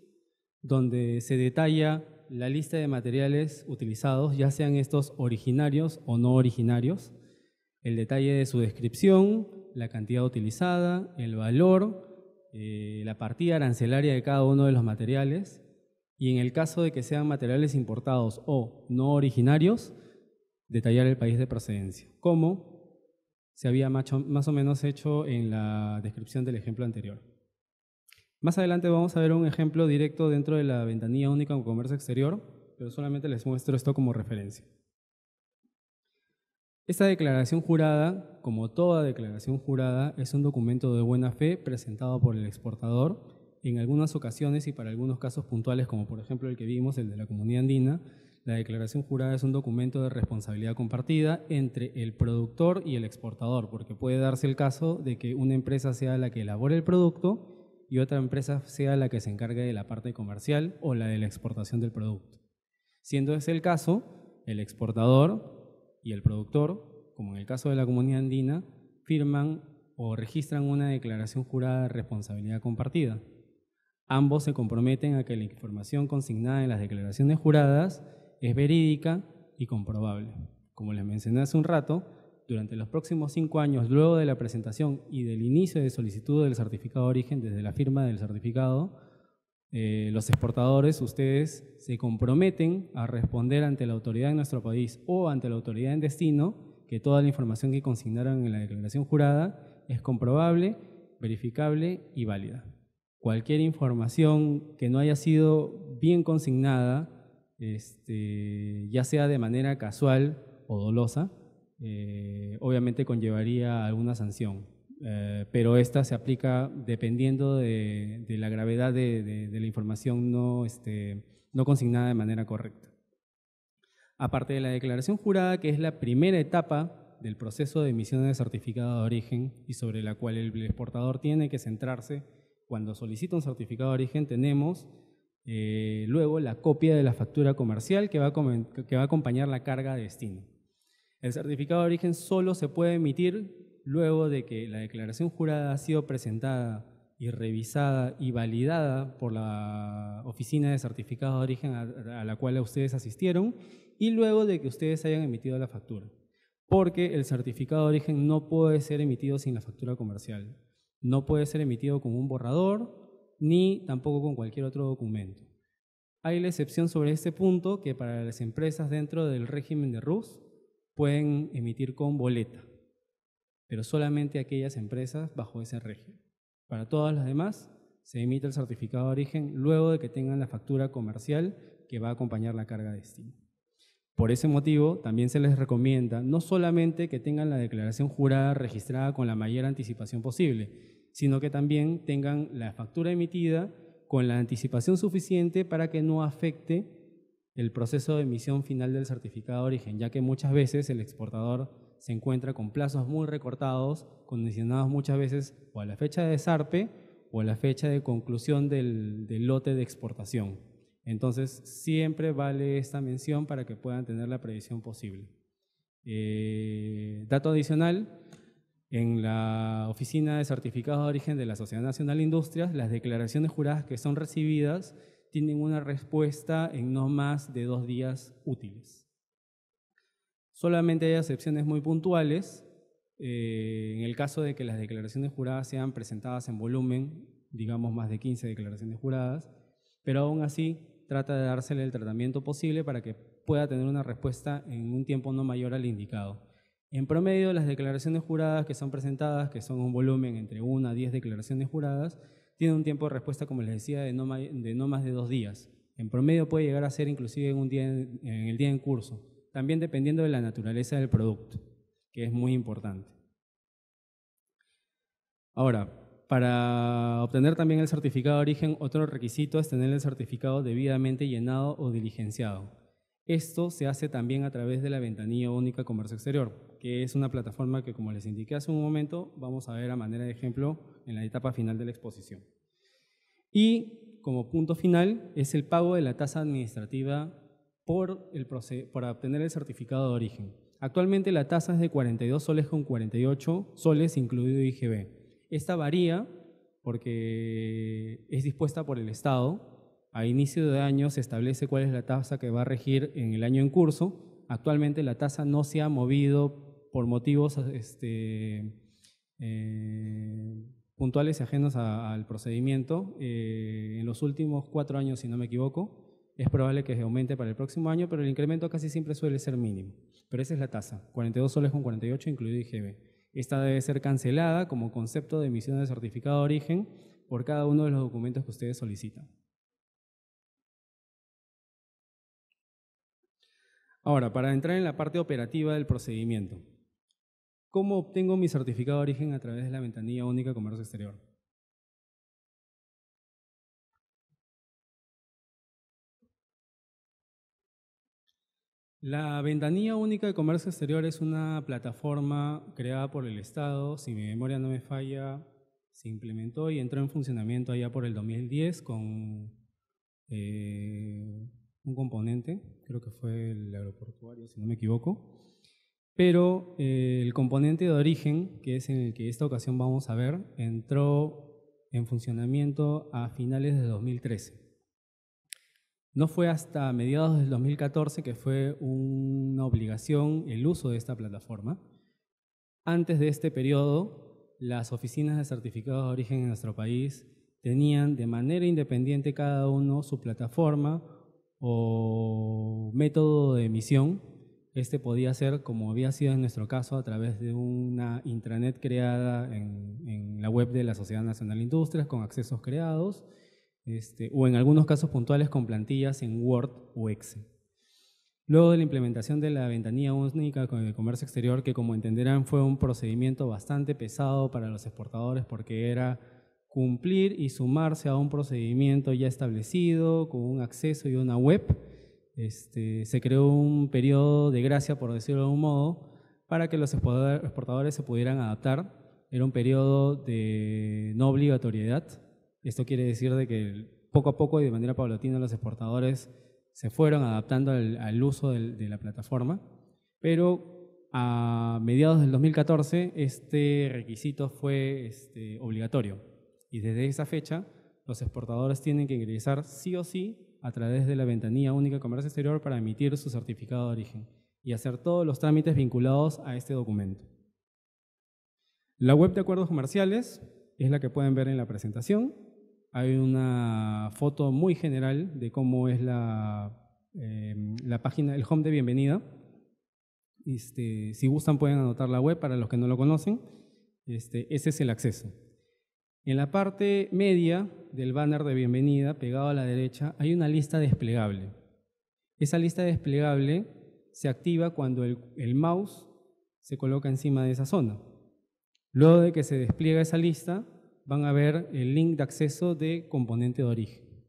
donde se detalla la lista de materiales utilizados, ya sean estos originarios o no originarios, el detalle de su descripción, la cantidad utilizada, el valor, eh, la partida arancelaria de cada uno de los materiales y en el caso de que sean materiales importados o no originarios, detallar el país de procedencia, como se había más o menos hecho en la descripción del ejemplo anterior. Más adelante vamos a ver un ejemplo directo dentro de la ventanilla única en comercio exterior, pero solamente les muestro esto como referencia. Esta declaración jurada, como toda declaración jurada, es un documento de buena fe presentado por el exportador en algunas ocasiones y para algunos casos puntuales, como por ejemplo el que vimos, el de la comunidad andina, la declaración jurada es un documento de responsabilidad compartida entre el productor y el exportador, porque puede darse el caso de que una empresa sea la que elabore el producto y otra empresa sea la que se encargue de la parte comercial o la de la exportación del producto. Siendo ese el caso, el exportador y el productor, como en el caso de la comunidad andina, firman o registran una declaración jurada de responsabilidad compartida. Ambos se comprometen a que la información consignada en las declaraciones juradas es verídica y comprobable. Como les mencioné hace un rato, durante los próximos cinco años, luego de la presentación y del inicio de solicitud del certificado de origen, desde la firma del certificado, eh, los exportadores, ustedes se comprometen a responder ante la autoridad en nuestro país o ante la autoridad en destino que toda la información que consignaron en la declaración jurada es comprobable, verificable y válida. Cualquier información que no haya sido bien consignada, este, ya sea de manera casual o dolosa, eh, obviamente conllevaría alguna sanción, eh, pero esta se aplica dependiendo de, la gravedad de, la información este, no, consignada de manera correcta. Aparte de la declaración jurada, que es la primera etapa del proceso de emisión de certificado de origen y sobre la cual el exportador tiene que centrarse cuando solicita un certificado de origen, tenemos eh, luego la copia de la factura comercial que va a acompañar la carga de destino. El certificado de origen solo se puede emitir luego de que la declaración jurada ha sido presentada y revisada y validada por la oficina de certificado de origen a, la cual ustedes asistieron y luego de que ustedes hayan emitido la factura. Porque el certificado de origen no puede ser emitido sin la factura comercial. No puede ser emitido como un borrador ni tampoco con cualquier otro documento. Hay la excepción sobre este punto que para las empresas dentro del régimen de RUS pueden emitir con boleta, pero solamente aquellas empresas bajo ese régimen. Para todas las demás, se emite el certificado de origen luego de que tengan la factura comercial que va a acompañar la carga de destino. Por ese motivo, también se les recomienda no solamente que tengan la declaración jurada registrada con la mayor anticipación posible, sino que también tengan la factura emitida con la anticipación suficiente para que no afecte el proceso de emisión final del certificado de origen, ya que muchas veces el exportador se encuentra con plazos muy recortados, condicionados muchas veces o a la fecha de desarpe o a la fecha de conclusión del, lote de exportación. Entonces, siempre vale esta mención para que puedan tener la previsión posible. Eh, dato adicional, en la Oficina de Certificados de Origen de la Sociedad Nacional de Industrias, las declaraciones juradas que son recibidas tienen una respuesta en no más de dos días útiles. Solamente hay excepciones muy puntuales. Eh, en el caso de que las declaraciones juradas sean presentadas en volumen, digamos más de 15 declaraciones juradas, pero aún así trata de dársele el tratamiento posible para que pueda tener una respuesta en un tiempo no mayor al indicado. En promedio, las declaraciones juradas que son presentadas, que son un volumen entre 1 a 10 declaraciones juradas, tiene un tiempo de respuesta, como les decía, de no, más de dos días. En promedio puede llegar a ser inclusive en, día, en el día en curso, también dependiendo de la naturaleza del producto, que es muy importante. Ahora, para obtener también el certificado de origen, otro requisito es tener el certificado debidamente llenado o diligenciado. Esto se hace también a través de la ventanilla única Comercio Exterior, que es una plataforma que, como les indiqué hace un momento, vamos a ver a manera de ejemplo en la etapa final de la exposición. Y como punto final es el pago de la tasa administrativa por, el por obtener el certificado de origen. Actualmente la tasa es de 42 soles con 48 soles incluido IGB. Esta varía porque es dispuesta por el Estado. A inicio de año se establece cuál es la tasa que va a regir en el año en curso. Actualmente la tasa no se ha movido por motivos este, eh, puntuales y ajenos al procedimiento. Eh, en los últimos cuatro años, si no me equivoco, es probable que se aumente para el próximo año, pero el incremento casi siempre suele ser mínimo. Pero esa es la tasa, 42 soles con 48 incluido IGB. Esta debe ser cancelada como concepto de emisión de certificado de origen por cada uno de los documentos que ustedes solicitan. Ahora, para entrar en la parte operativa del procedimiento. ¿Cómo obtengo mi certificado de origen a través de la ventanilla única de comercio exterior? La ventanilla única de comercio exterior es una plataforma creada por el Estado, si mi memoria no me falla, se implementó y entró en funcionamiento allá por el 2010 con eh, un componente, creo que fue el aeroportuario, si no me equivoco pero eh, el componente de origen, que es en el que esta ocasión vamos a ver, entró en funcionamiento a finales de 2013. No fue hasta mediados del 2014 que fue una obligación el uso de esta plataforma. Antes de este periodo, las oficinas de certificados de origen en nuestro país tenían de manera independiente cada uno su plataforma o método de emisión este podía ser, como había sido en nuestro caso, a través de una intranet creada en, la web de la Sociedad Nacional de Industrias con accesos creados, este, o en algunos casos puntuales con plantillas en Word o Excel. Luego de la implementación de la ventanilla única con el comercio exterior, que como entenderán fue un procedimiento bastante pesado para los exportadores porque era cumplir y sumarse a un procedimiento ya establecido con un acceso y una web, este, se creó un periodo de gracia, por decirlo de algún modo, para que los exportadores se pudieran adaptar. Era un periodo de no obligatoriedad. Esto quiere decir de que poco a poco y de manera paulatina los exportadores se fueron adaptando al, uso de, la plataforma, pero a mediados del 2014 este requisito fue este, obligatorio y desde esa fecha los exportadores tienen que ingresar sí o sí a través de la ventanilla única de comercio exterior para emitir su certificado de origen y hacer todos los trámites vinculados a este documento. La web de acuerdos comerciales es la que pueden ver en la presentación. Hay una foto muy general de cómo es la, em, la página, el home de bienvenida. Este, si gustan pueden anotar la web para los que no lo conocen. Este, ese es el acceso. En la parte media del banner de bienvenida, pegado a la derecha, hay una lista desplegable. Esa lista desplegable se activa cuando el, mouse se coloca encima de esa zona. Luego de que se despliega esa lista, van a ver el link de acceso de componente de origen.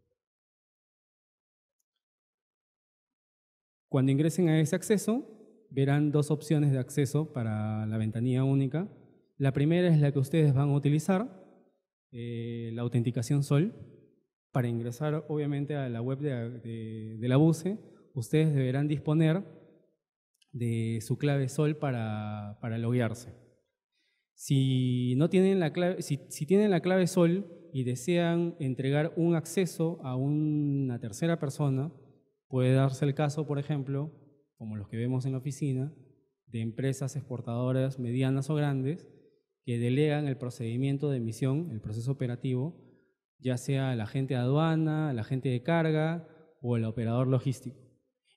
Cuando ingresen a ese acceso, verán dos opciones de acceso para la ventanilla única. La primera es la que ustedes van a utilizar, eh, la autenticación SOL. Para ingresar, obviamente, a la web de, la BUCE, ustedes deberán disponer de su clave SOL para, loguearse. Si, no tienen la clave, si tienen la clave SOL y desean entregar un acceso a una tercera persona, puede darse el caso, por ejemplo, como los que vemos en la oficina, de empresas exportadoras medianas o grandes, que delegan el procedimiento de emisión, el proceso operativo, ya sea la agente de aduana, la agente de carga o el operador logístico.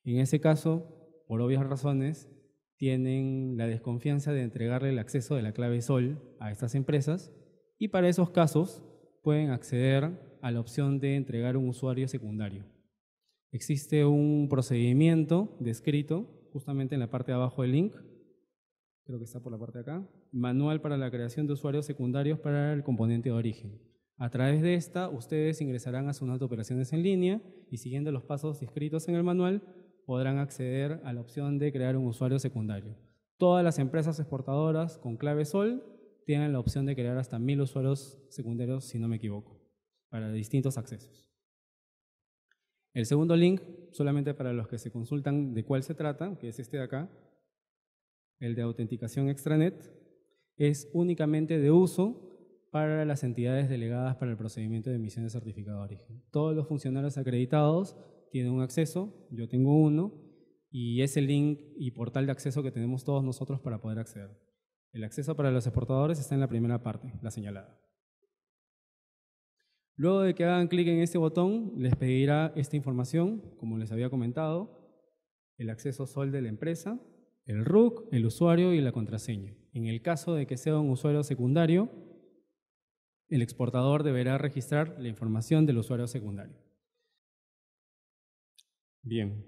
En ese caso, por obvias razones, tienen la desconfianza de entregarle el acceso de la clave SOL a estas empresas y para esos casos pueden acceder a la opción de entregar un usuario secundario. Existe un procedimiento descrito justamente en la parte de abajo del link creo que está por la parte de acá, manual para la creación de usuarios secundarios para el componente de origen. A través de esta, ustedes ingresarán a su de operaciones en línea y siguiendo los pasos descritos en el manual, podrán acceder a la opción de crear un usuario secundario. Todas las empresas exportadoras con clave Sol tienen la opción de crear hasta mil usuarios secundarios, si no me equivoco, para distintos accesos. El segundo link, solamente para los que se consultan de cuál se trata, que es este de acá, el de autenticación extranet, es únicamente de uso para las entidades delegadas para el procedimiento de emisión de certificado de origen. Todos los funcionarios acreditados tienen un acceso, yo tengo uno, y es el link y portal de acceso que tenemos todos nosotros para poder acceder. El acceso para los exportadores está en la primera parte, la señalada. Luego de que hagan clic en este botón, les pedirá esta información, como les había comentado, el acceso sol de la empresa, el RUC, el usuario y la contraseña. En el caso de que sea un usuario secundario, el exportador deberá registrar la información del usuario secundario. Bien.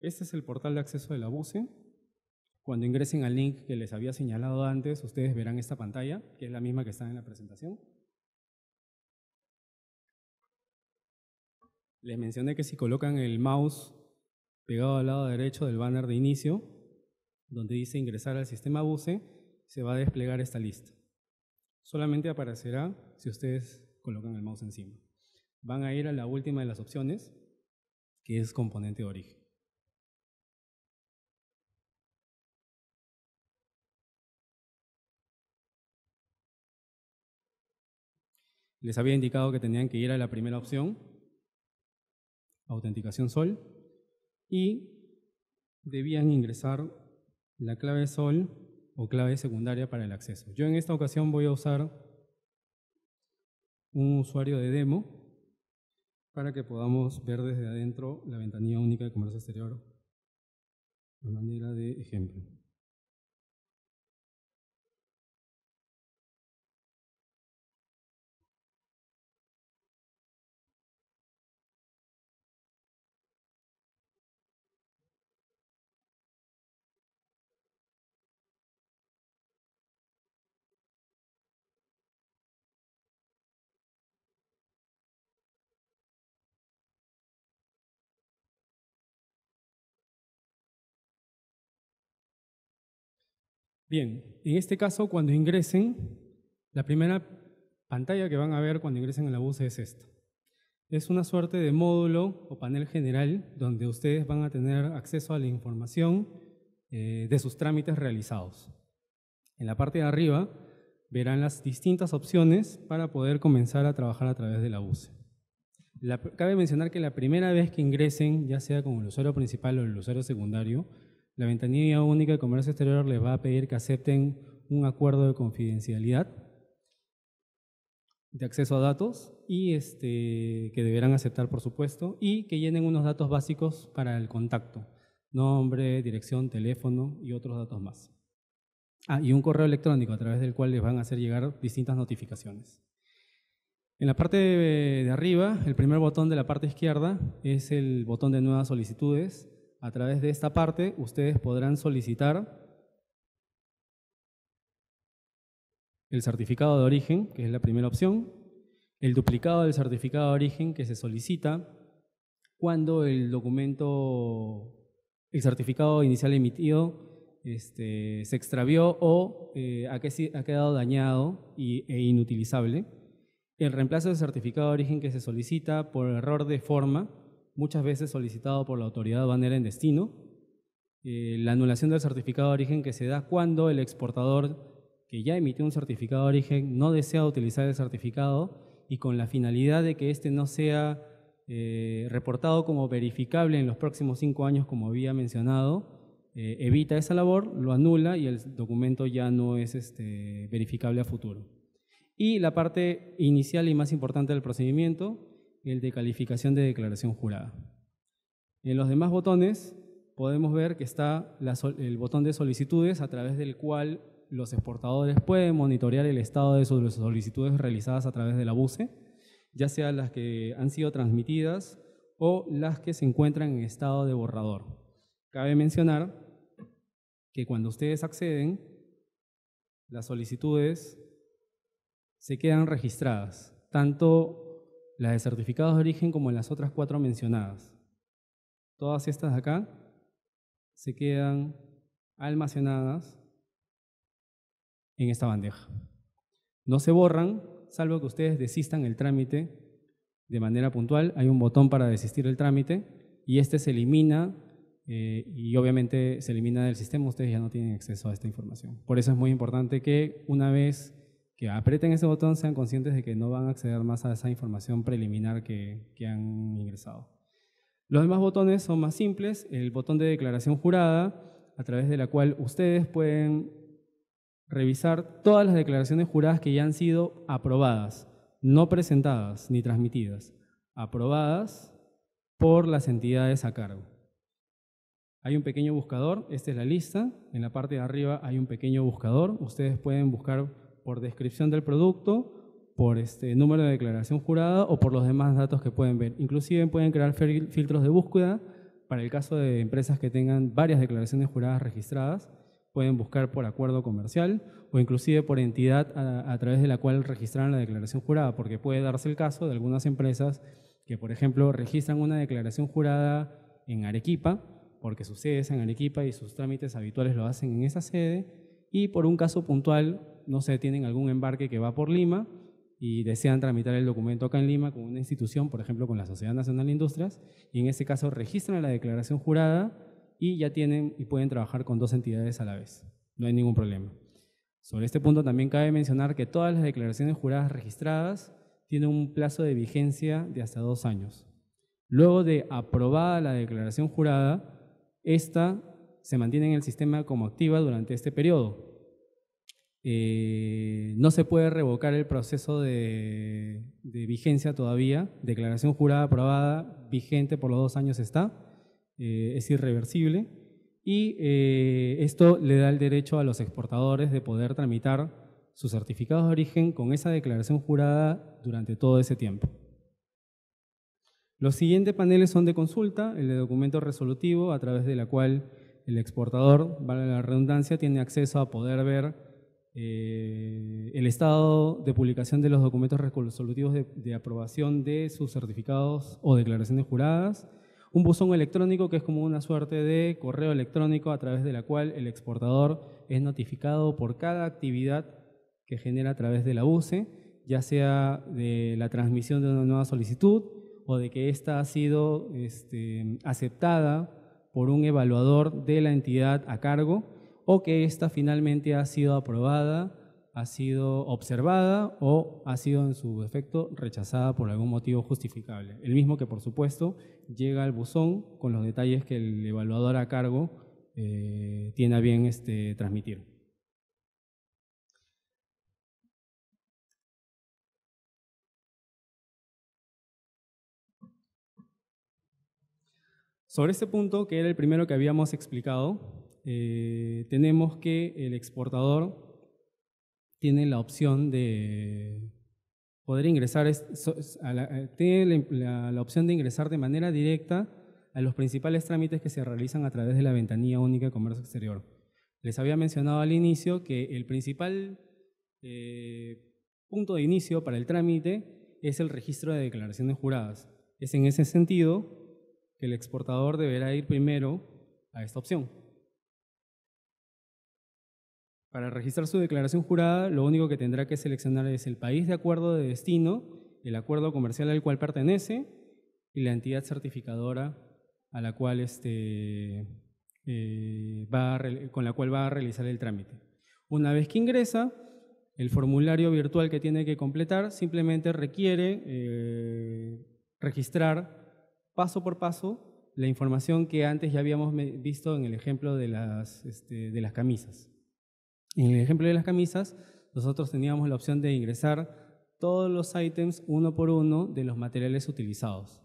Este es el portal de acceso de la BUSE. Cuando ingresen al link que les había señalado antes, ustedes verán esta pantalla, que es la misma que está en la presentación. Les mencioné que si colocan el mouse pegado al lado derecho del banner de inicio, donde dice ingresar al sistema BUSE, se va a desplegar esta lista. Solamente aparecerá si ustedes colocan el mouse encima. Van a ir a la última de las opciones, que es componente de origen. Les había indicado que tenían que ir a la primera opción, autenticación SOL y debían ingresar la clave SOL o clave secundaria para el acceso. Yo en esta ocasión voy a usar un usuario de demo para que podamos ver desde adentro la ventanilla única de comercio exterior de manera de ejemplo. Bien, en este caso, cuando ingresen, la primera pantalla que van a ver cuando ingresen a la bus es esta. Es una suerte de módulo o panel general donde ustedes van a tener acceso a la información eh, de sus trámites realizados. En la parte de arriba verán las distintas opciones para poder comenzar a trabajar a través de la UCE. cabe mencionar que la primera vez que ingresen, ya sea con el usuario principal o el usuario secundario, la ventanilla única de comercio exterior les va a pedir que acepten un acuerdo de confidencialidad de acceso a datos y este, que deberán aceptar, por supuesto, y que llenen unos datos básicos para el contacto, nombre, dirección, teléfono y otros datos más. Ah, y un correo electrónico a través del cual les van a hacer llegar distintas notificaciones. En la parte de, arriba, el primer botón de la parte izquierda es el botón de nuevas solicitudes a través de esta parte ustedes podrán solicitar el certificado de origen, que es la primera opción, el duplicado del certificado de origen que se solicita cuando el documento, el certificado inicial emitido este, se extravió o eh, ha, quedado dañado e inutilizable. El reemplazo del certificado de origen que se solicita por error de forma, muchas veces solicitado por la autoridad aduanera en destino, eh, la anulación del certificado de origen que se da cuando el exportador que ya emitió un certificado de origen no desea utilizar el certificado y con la finalidad de que este no sea eh, reportado como verificable en los próximos cinco años, como había mencionado, eh, evita esa labor, lo anula y el documento ya no es este, verificable a futuro. Y la parte inicial y más importante del procedimiento, el de calificación de declaración jurada. En los demás botones podemos ver que está el botón de solicitudes a través del cual los exportadores pueden monitorear el estado de sus solicitudes realizadas a través de la BUCE, ya sea las que han sido transmitidas o las que se encuentran en estado de borrador. Cabe mencionar que cuando ustedes acceden, las solicitudes se quedan registradas, tanto las de certificados de origen como en las otras cuatro mencionadas. Todas estas acá se quedan almacenadas en esta bandeja. No se borran, salvo que ustedes desistan el trámite de manera puntual. Hay un botón para desistir el trámite y este se elimina eh, y obviamente se elimina del sistema. Ustedes ya no tienen acceso a esta información. Por eso es muy importante que una vez que aprieten ese botón sean conscientes de que no van a acceder más a esa información preliminar que, que han ingresado. Los demás botones son más simples, el botón de declaración jurada, a través de la cual ustedes pueden revisar todas las declaraciones juradas que ya han sido aprobadas, no presentadas ni transmitidas, aprobadas por las entidades a cargo. Hay un pequeño buscador, esta es la lista, en la parte de arriba hay un pequeño buscador, ustedes pueden buscar por descripción del producto, por este número de declaración jurada o por los demás datos que pueden ver. Inclusive pueden crear filtros de búsqueda para el caso de empresas que tengan varias declaraciones juradas registradas. Pueden buscar por acuerdo comercial o inclusive por entidad a, a través de la cual registraron la declaración jurada, porque puede darse el caso de algunas empresas que, por ejemplo, registran una declaración jurada en Arequipa, porque su sede es en Arequipa y sus trámites habituales lo hacen en esa sede, y por un caso puntual no sé, tienen algún embarque que va por Lima y desean tramitar el documento acá en Lima con una institución, por ejemplo, con la Sociedad Nacional de Industrias, y en este caso registran la declaración jurada y ya tienen y pueden trabajar con dos entidades a la vez. No hay ningún problema. Sobre este punto también cabe mencionar que todas las declaraciones juradas registradas tienen un plazo de vigencia de hasta dos años. Luego de aprobada la declaración jurada, esta se mantiene en el sistema como activa durante este periodo, eh, no se puede revocar el proceso de, vigencia todavía. Declaración jurada aprobada, vigente por los dos años está. Eh, es irreversible. Y eh, esto le da el derecho a los exportadores de poder tramitar sus certificados de origen con esa declaración jurada durante todo ese tiempo. Los siguientes paneles son de consulta, el de documento resolutivo, a través de la cual el exportador, vale la redundancia, tiene acceso a poder ver eh, el estado de publicación de los documentos resolutivos de, aprobación de sus certificados o declaraciones juradas, un buzón electrónico que es como una suerte de correo electrónico a través de la cual el exportador es notificado por cada actividad que genera a través de la UCE, ya sea de la transmisión de una nueva solicitud o de que ésta ha sido este, aceptada por un evaluador de la entidad a cargo, o que esta finalmente ha sido aprobada, ha sido observada o ha sido en su efecto rechazada por algún motivo justificable. El mismo que, por supuesto, llega al buzón con los detalles que el evaluador a cargo eh, tiene a bien este, transmitir. Sobre este punto, que era el primero que habíamos explicado, eh, tenemos que el exportador tiene la opción de poder ingresar, opción de ingresar de manera directa a los principales trámites que se realizan a través de la ventanilla única de comercio exterior. Les había mencionado al inicio que el principal eh, punto de inicio para el trámite es el registro de declaraciones juradas. Es en ese sentido que el exportador deberá ir primero a esta opción. Para registrar su declaración jurada, lo único que tendrá que seleccionar es el país de acuerdo de destino, el acuerdo comercial al cual pertenece y la entidad certificadora a la cual este, eh, con la cual va a realizar el trámite. Una vez que ingresa, el formulario virtual que tiene que completar simplemente requiere eh, registrar paso por paso la información que antes ya habíamos visto en el ejemplo de las, este, de las camisas. En el ejemplo de las camisas, nosotros teníamos la opción de ingresar todos los ítems uno por uno de los materiales utilizados.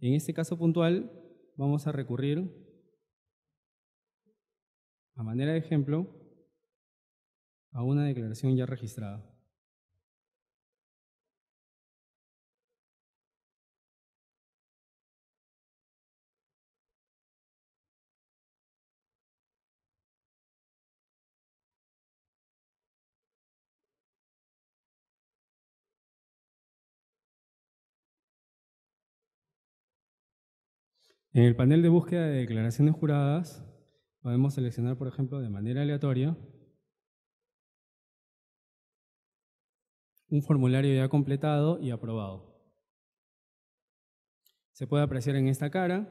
En este caso puntual, vamos a recurrir, a manera de ejemplo, a una declaración ya registrada. En el panel de búsqueda de declaraciones juradas, podemos seleccionar, por ejemplo, de manera aleatoria un formulario ya completado y aprobado. Se puede apreciar en esta cara,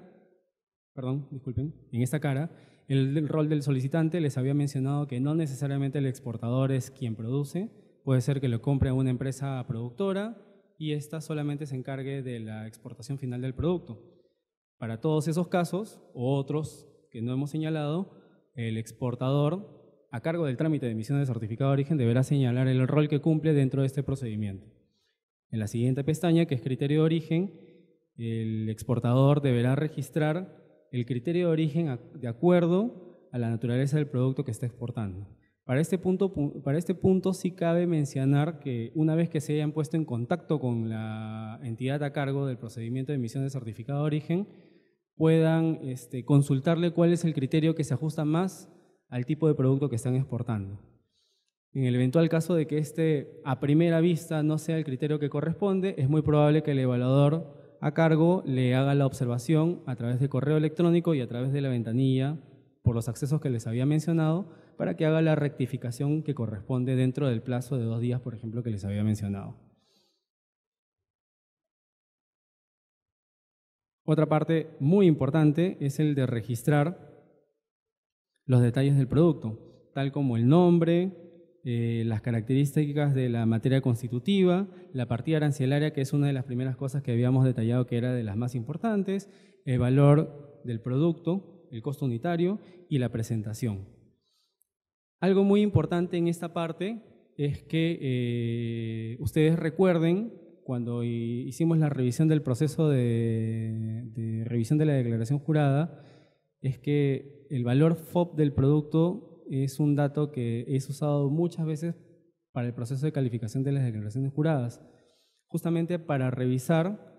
perdón, disculpen, en esta cara, el rol del solicitante les había mencionado que no necesariamente el exportador es quien produce, puede ser que lo compre una empresa productora y ésta solamente se encargue de la exportación final del producto. Para todos esos casos, o otros que no hemos señalado, el exportador, a cargo del trámite de emisión de certificado de origen, deberá señalar el rol que cumple dentro de este procedimiento. En la siguiente pestaña, que es criterio de origen, el exportador deberá registrar el criterio de origen de acuerdo a la naturaleza del producto que está exportando. Para este, punto, para este punto sí cabe mencionar que una vez que se hayan puesto en contacto con la entidad a cargo del procedimiento de emisión de certificado de origen, puedan este, consultarle cuál es el criterio que se ajusta más al tipo de producto que están exportando. En el eventual caso de que este a primera vista no sea el criterio que corresponde, es muy probable que el evaluador a cargo le haga la observación a través de correo electrónico y a través de la ventanilla por los accesos que les había mencionado, para que haga la rectificación que corresponde dentro del plazo de dos días, por ejemplo, que les había mencionado. Otra parte muy importante es el de registrar los detalles del producto, tal como el nombre, eh, las características de la materia constitutiva, la partida arancelaria, que es una de las primeras cosas que habíamos detallado que era de las más importantes, el valor del producto, el costo unitario y la presentación. Algo muy importante en esta parte es que eh, ustedes recuerden cuando hicimos la revisión del proceso de, revisión de la declaración jurada, es que el valor FOB del producto es un dato que es usado muchas veces para el proceso de calificación de las declaraciones juradas, justamente para revisar,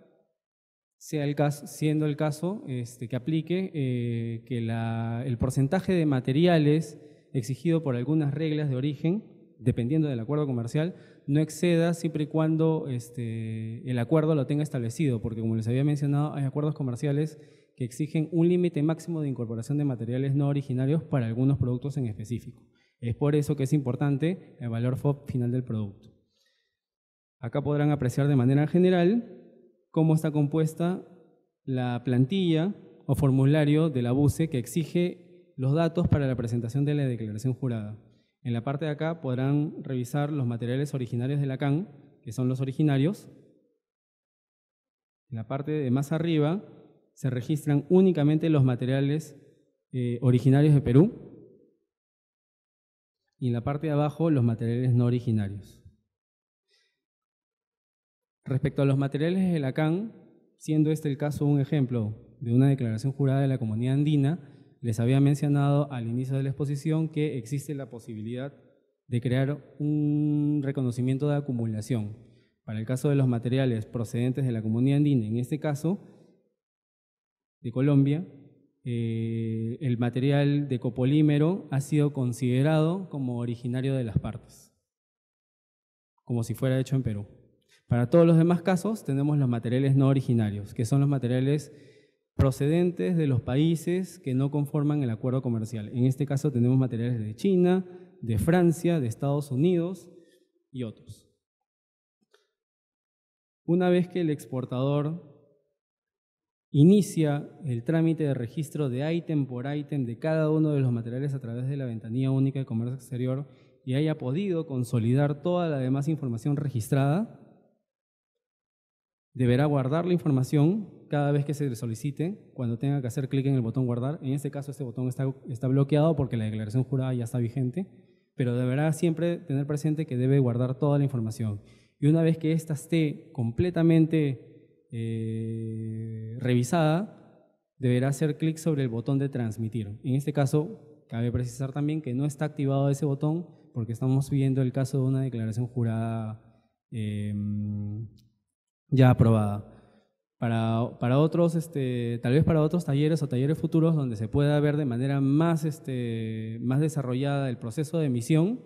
sea el siendo el caso este, que aplique, eh, que el porcentaje de materiales exigido por algunas reglas de origen, dependiendo del acuerdo comercial, no exceda siempre y cuando este, el acuerdo lo tenga establecido, porque como les había mencionado, hay acuerdos comerciales que exigen un límite máximo de incorporación de materiales no originarios para algunos productos en específico. Es por eso que es importante el valor FOB final del producto. Acá podrán apreciar de manera general cómo está compuesta la plantilla o formulario de la BUCE que exige los datos para la presentación de la declaración jurada. En la parte de acá podrán revisar los materiales originarios de la CAN, que son los originarios. En la parte de más arriba se registran únicamente los materiales eh, originarios de Perú. Y en la parte de abajo los materiales no originarios. Respecto a los materiales de la CAN, siendo este el caso un ejemplo de una declaración jurada de la comunidad andina, les había mencionado al inicio de la exposición que existe la posibilidad de crear un reconocimiento de acumulación. Para el caso de los materiales procedentes de la comunidad andina, en este caso de Colombia, eh, el material de copolímero ha sido considerado como originario de las partes, como si fuera hecho en Perú. Para todos los demás casos tenemos los materiales no originarios, que son los materiales procedentes de los países que no conforman el acuerdo comercial. En este caso tenemos materiales de China, de Francia, de Estados Unidos y otros. Una vez que el exportador inicia el trámite de registro de ítem por ítem de cada uno de los materiales a través de la ventanilla única de comercio exterior y haya podido consolidar toda la demás información registrada, deberá guardar la información cada vez que se solicite, cuando tenga que hacer clic en el botón guardar, en este caso este botón está, está bloqueado porque la declaración jurada ya está vigente, pero deberá siempre tener presente que debe guardar toda la información. Y una vez que ésta esté completamente eh, revisada, deberá hacer clic sobre el botón de transmitir. En este caso, cabe precisar también que no está activado ese botón porque estamos viendo el caso de una declaración jurada em, ya aprobada para, para otros, este, tal vez para otros talleres o talleres futuros donde se pueda ver de manera más, este, más desarrollada el proceso de emisión,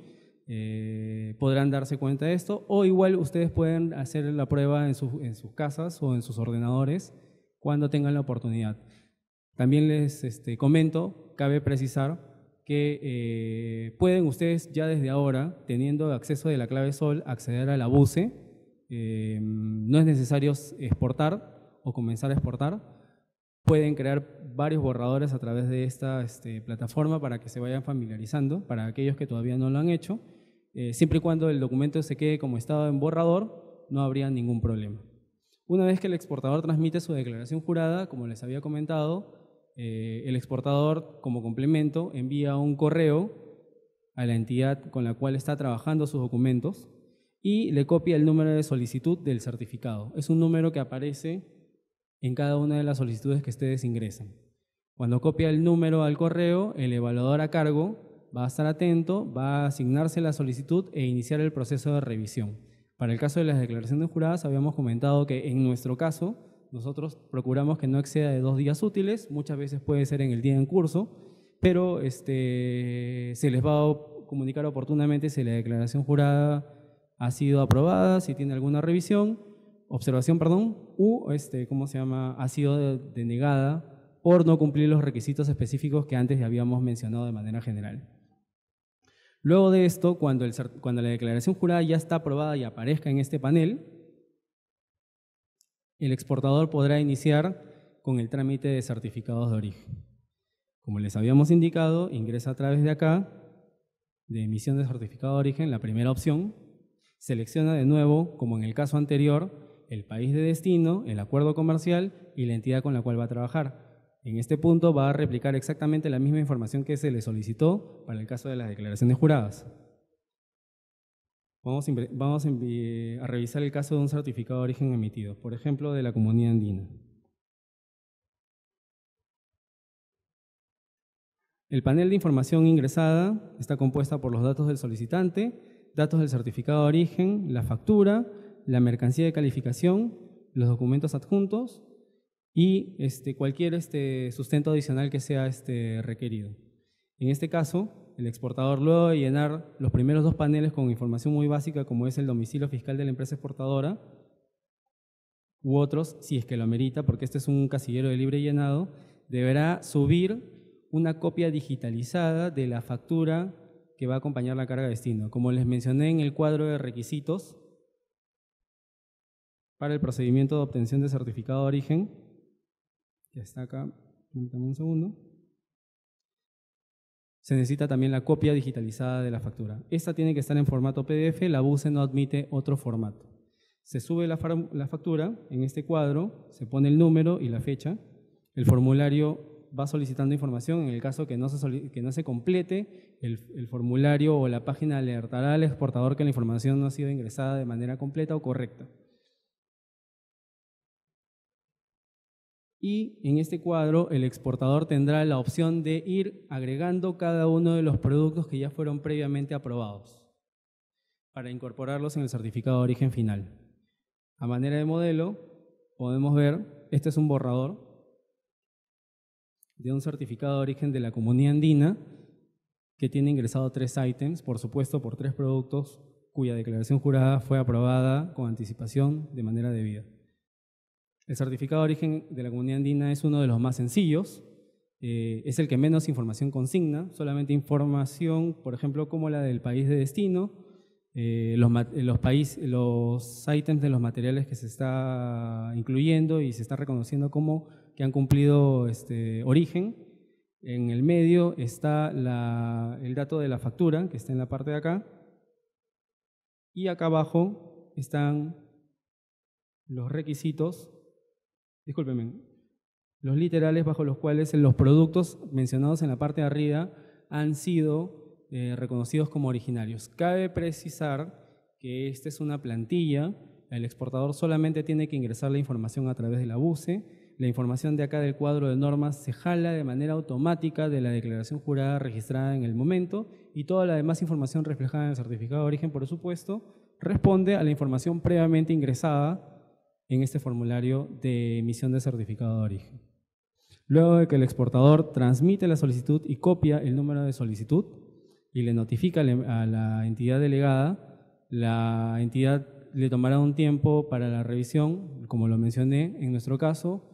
eh, podrán darse cuenta de esto o igual ustedes pueden hacer la prueba en, sus casas o en sus ordenadores cuando tengan la oportunidad. También les este, comento, cabe precisar que eh, pueden ustedes ya desde ahora, teniendo acceso de la clave Sol, acceder a la BUCE. Em, no es necesario exportar, o comenzar a exportar, pueden crear varios borradores a través de esta este, plataforma para que se vayan familiarizando, para aquellos que todavía no lo han hecho. Eh, siempre y cuando el documento se quede como estado en borrador, no habría ningún problema. Una vez que el exportador transmite su declaración jurada, como les había comentado, eh, el exportador, como complemento, envía un correo a la entidad con la cual está trabajando sus documentos y le copia el número de solicitud del certificado. Es un número que aparece en cada una de las solicitudes que ustedes ingresan. Cuando copia el número al correo, el evaluador a cargo va a estar atento, va a asignarse la solicitud e iniciar el proceso de revisión. Para el caso de las declaraciones juradas, habíamos comentado que en nuestro caso, nosotros procuramos que no exceda de dos días útiles, muchas veces puede ser en el día en curso, pero este, se les va a comunicar oportunamente si la declaración jurada ha sido aprobada, si tiene alguna revisión, observación, perdón, u, este, ¿cómo se llama?, ha sido denegada por no cumplir los requisitos específicos que antes habíamos mencionado de manera general. Luego de esto, cuando, el, cuando la declaración jurada ya está aprobada y aparezca en este panel, el exportador podrá iniciar con el trámite de certificados de origen. Como les habíamos indicado, ingresa a través de acá, de emisión de certificado de origen, la primera opción, selecciona de nuevo, como en el caso anterior, el país de destino, el acuerdo comercial y la entidad con la cual va a trabajar. En este punto va a replicar exactamente la misma información que se le solicitó para el caso de las declaraciones juradas. Vamos, a revisar el caso de un certificado de origen emitido, por ejemplo, de la comunidad andina. El panel de información ingresada está compuesta por los datos del solicitante, datos del certificado de origen, la factura, la mercancía de calificación, los documentos adjuntos y este, cualquier este, sustento adicional que sea este, requerido. En este caso, el exportador luego de llenar los primeros dos paneles con información muy básica como es el domicilio fiscal de la empresa exportadora u otros, si es que lo amerita, porque este es un casillero de libre llenado, deberá subir una copia digitalizada de la factura que va a acompañar la carga de destino. Como les mencioné en el cuadro de requisitos, para el procedimiento de obtención de certificado de origen, que está acá, un segundo, se necesita también la copia digitalizada de la factura. Esta tiene que estar en formato PDF, la BUCE no admite otro formato. Se sube la, factura en este cuadro, se pone el número y la fecha, el formulario va solicitando información. En el caso que no se, complete, el, formulario o la página alertará al exportador que la información no ha sido ingresada de manera completa o correcta. Y en este cuadro el exportador tendrá la opción de ir agregando cada uno de los productos que ya fueron previamente aprobados para incorporarlos en el certificado de origen final. A manera de modelo, podemos ver, este es un borrador de un certificado de origen de la comunidad andina que tiene ingresado tres ítems, por supuesto por tres productos cuya declaración jurada fue aprobada con anticipación de manera debida. El certificado de origen de la comunidad andina es uno de los más sencillos, eh, es el que menos información consigna, solamente información, por ejemplo, como la del país de destino, eh, los, ítems los de los materiales que se está incluyendo y se está reconociendo como que han cumplido este, origen. En el medio está el dato de la factura, que está en la parte de acá. Y acá abajo están los requisitos discúlpenme, los literales bajo los cuales los productos mencionados en la parte de arriba han sido eh, reconocidos como originarios. Cabe precisar que esta es una plantilla, el exportador solamente tiene que ingresar la información a través de la BUCE, la información de acá del cuadro de normas se jala de manera automática de la declaración jurada registrada en el momento y toda la demás información reflejada en el certificado de origen, por supuesto, responde a la información previamente ingresada en este formulario de emisión de certificado de origen. Luego de que el exportador transmite la solicitud y copia el número de solicitud y le notifica a la entidad delegada, la entidad le tomará un tiempo para la revisión, como lo mencioné en nuestro caso,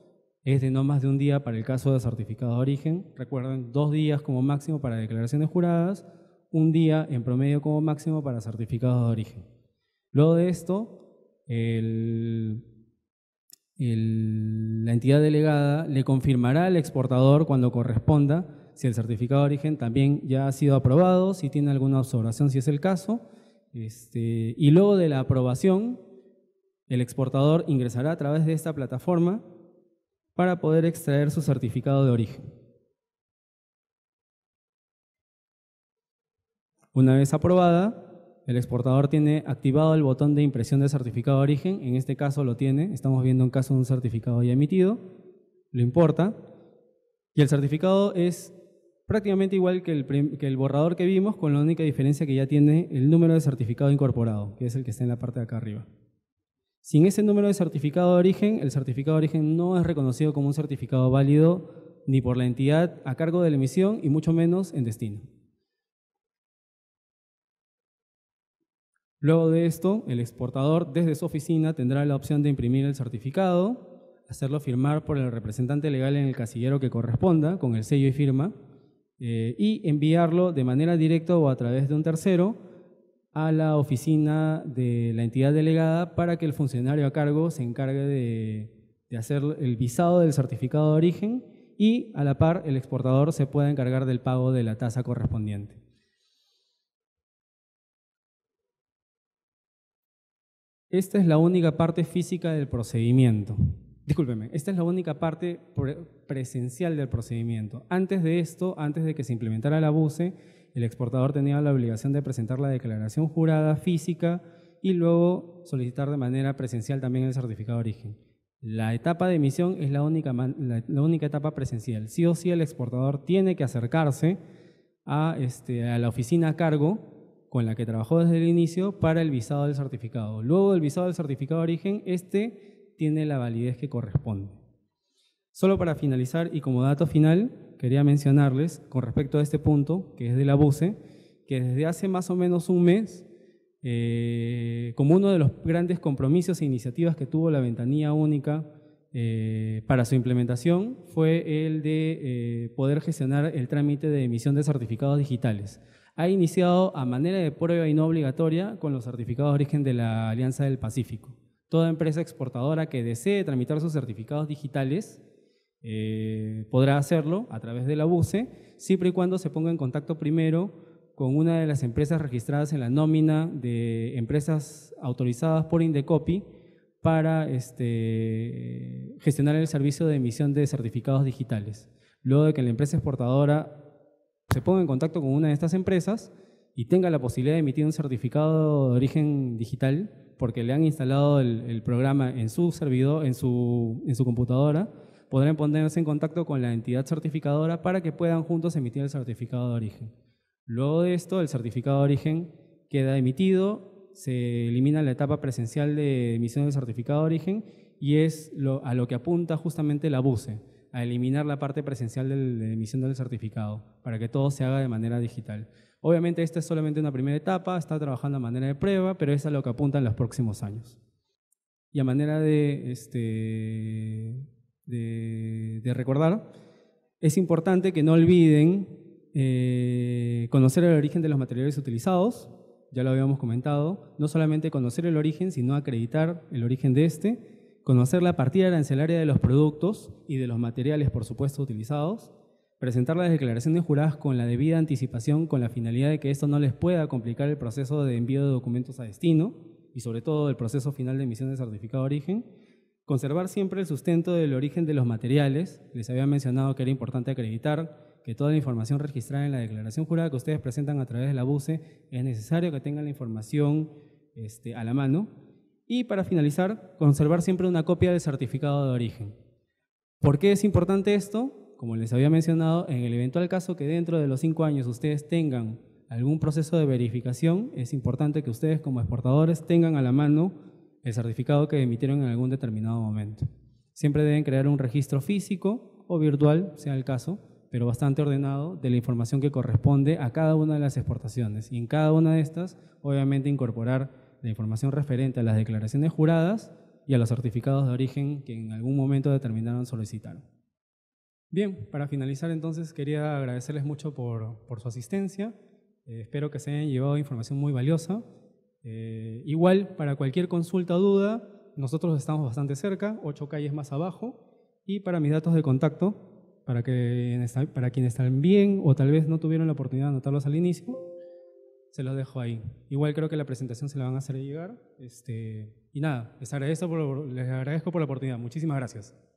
es de no más de un día para el caso de certificado de origen, recuerden, dos días como máximo para declaraciones juradas, un día en promedio como máximo para certificados de origen. Luego de esto, el la entidad delegada le confirmará al exportador cuando corresponda si el certificado de origen también ya ha sido aprobado, si tiene alguna observación, si es el caso. Este, y luego de la aprobación, el exportador ingresará a través de esta plataforma para poder extraer su certificado de origen. Una vez aprobada, el exportador tiene activado el botón de impresión de certificado de origen, en este caso lo tiene, estamos viendo un caso de un certificado ya emitido, lo importa, y el certificado es prácticamente igual que el, que el, borrador que vimos, con la única diferencia que ya tiene el número de certificado incorporado, que es el que está en la parte de acá arriba. Sin ese número de certificado de origen, el certificado de origen no es reconocido como un certificado válido ni por la entidad a cargo de la emisión y mucho menos en destino. Luego de esto, el exportador desde su oficina tendrá la opción de imprimir el certificado, hacerlo firmar por el representante legal en el casillero que corresponda, con el sello y firma, eh, y enviarlo de manera directa o a través de un tercero a la oficina de la entidad delegada para que el funcionario a cargo se encargue de hacer el visado del certificado de origen y a la par el exportador se pueda encargar del pago de la tasa correspondiente. Esta es la única parte física del procedimiento. Discúlpeme, esta es la única parte presencial del procedimiento. Antes de esto, antes de que se implementara la BUCE, el exportador tenía la obligación de presentar la declaración jurada física y luego solicitar de manera presencial también el certificado de origen. La etapa de emisión es la única, la, única etapa presencial. Sí o sí el exportador tiene que acercarse a, este, a la oficina a cargo en la que trabajó desde el inicio para el visado del certificado. Luego del visado del certificado de origen, este tiene la validez que corresponde. Solo para finalizar y como dato final, quería mencionarles con respecto a este punto, que es de la BUCE, que desde hace más o menos un mes, eh, como uno de los grandes compromisos e iniciativas que tuvo la ventanilla única eh, para su implementación, fue el de eh, poder gestionar el trámite de emisión de certificados digitales ha iniciado a manera de prueba y no obligatoria con los certificados de origen de la Alianza del Pacífico. Toda empresa exportadora que desee tramitar sus certificados digitales eh, podrá hacerlo a través de la BUCE, siempre y cuando se ponga en contacto primero con una de las empresas registradas en la nómina de empresas autorizadas por Indecopi para este, gestionar el servicio de emisión de certificados digitales. Luego de que la empresa exportadora se ponga en contacto con una de estas empresas y tenga la posibilidad de emitir un certificado de origen digital porque le han instalado el, programa en su servidor, en su, computadora, podrán ponerse en contacto con la entidad certificadora para que puedan juntos emitir el certificado de origen. Luego de esto, el certificado de origen queda emitido, se elimina la etapa presencial de emisión del certificado de origen y es a lo que apunta justamente la BUSE a eliminar la parte presencial de la emisión del certificado para que todo se haga de manera digital. Obviamente esta es solamente una primera etapa, está trabajando a manera de prueba, pero es a lo que apunta en los próximos años. Y a manera de, este, de, recordar, es importante que no olviden eh, conocer el origen de los materiales utilizados, ya lo habíamos comentado, no solamente conocer el origen, sino acreditar el origen de este conocer la partida arancelaria de los productos y de los materiales, por supuesto, utilizados, presentar las declaraciones juradas con la debida anticipación con la finalidad de que esto no les pueda complicar el proceso de envío de documentos a destino y sobre todo el proceso final de emisión de certificado de origen, conservar siempre el sustento del origen de los materiales, les había mencionado que era importante acreditar que toda la información registrada en la declaración jurada que ustedes presentan a través de la BUCE es necesario que tengan la información este, a la mano, y para finalizar, conservar siempre una copia del certificado de origen. ¿Por qué es importante esto? Como les había mencionado, en el eventual caso que dentro de los cinco años ustedes tengan algún proceso de verificación, es importante que ustedes como exportadores tengan a la mano el certificado que emitieron en algún determinado momento. Siempre deben crear un registro físico o virtual, sea el caso, pero bastante ordenado de la información que corresponde a cada una de las exportaciones. Y en cada una de estas, obviamente, incorporar de información referente a las declaraciones juradas y a los certificados de origen que en algún momento determinaron solicitar. Bien, para finalizar entonces quería agradecerles mucho por, su asistencia. Eh, espero que se hayan llevado información muy valiosa. Eh, igual, para cualquier consulta o duda, nosotros estamos bastante cerca, ocho calles más abajo. Y para mis datos de contacto, para, que, para quienes bien o tal vez no tuvieron la oportunidad de anotarlos al inicio, se los dejo ahí. Igual creo que la presentación se la van a hacer llegar. Este, y nada, les agradezco por, les agradezco por la oportunidad. Muchísimas gracias.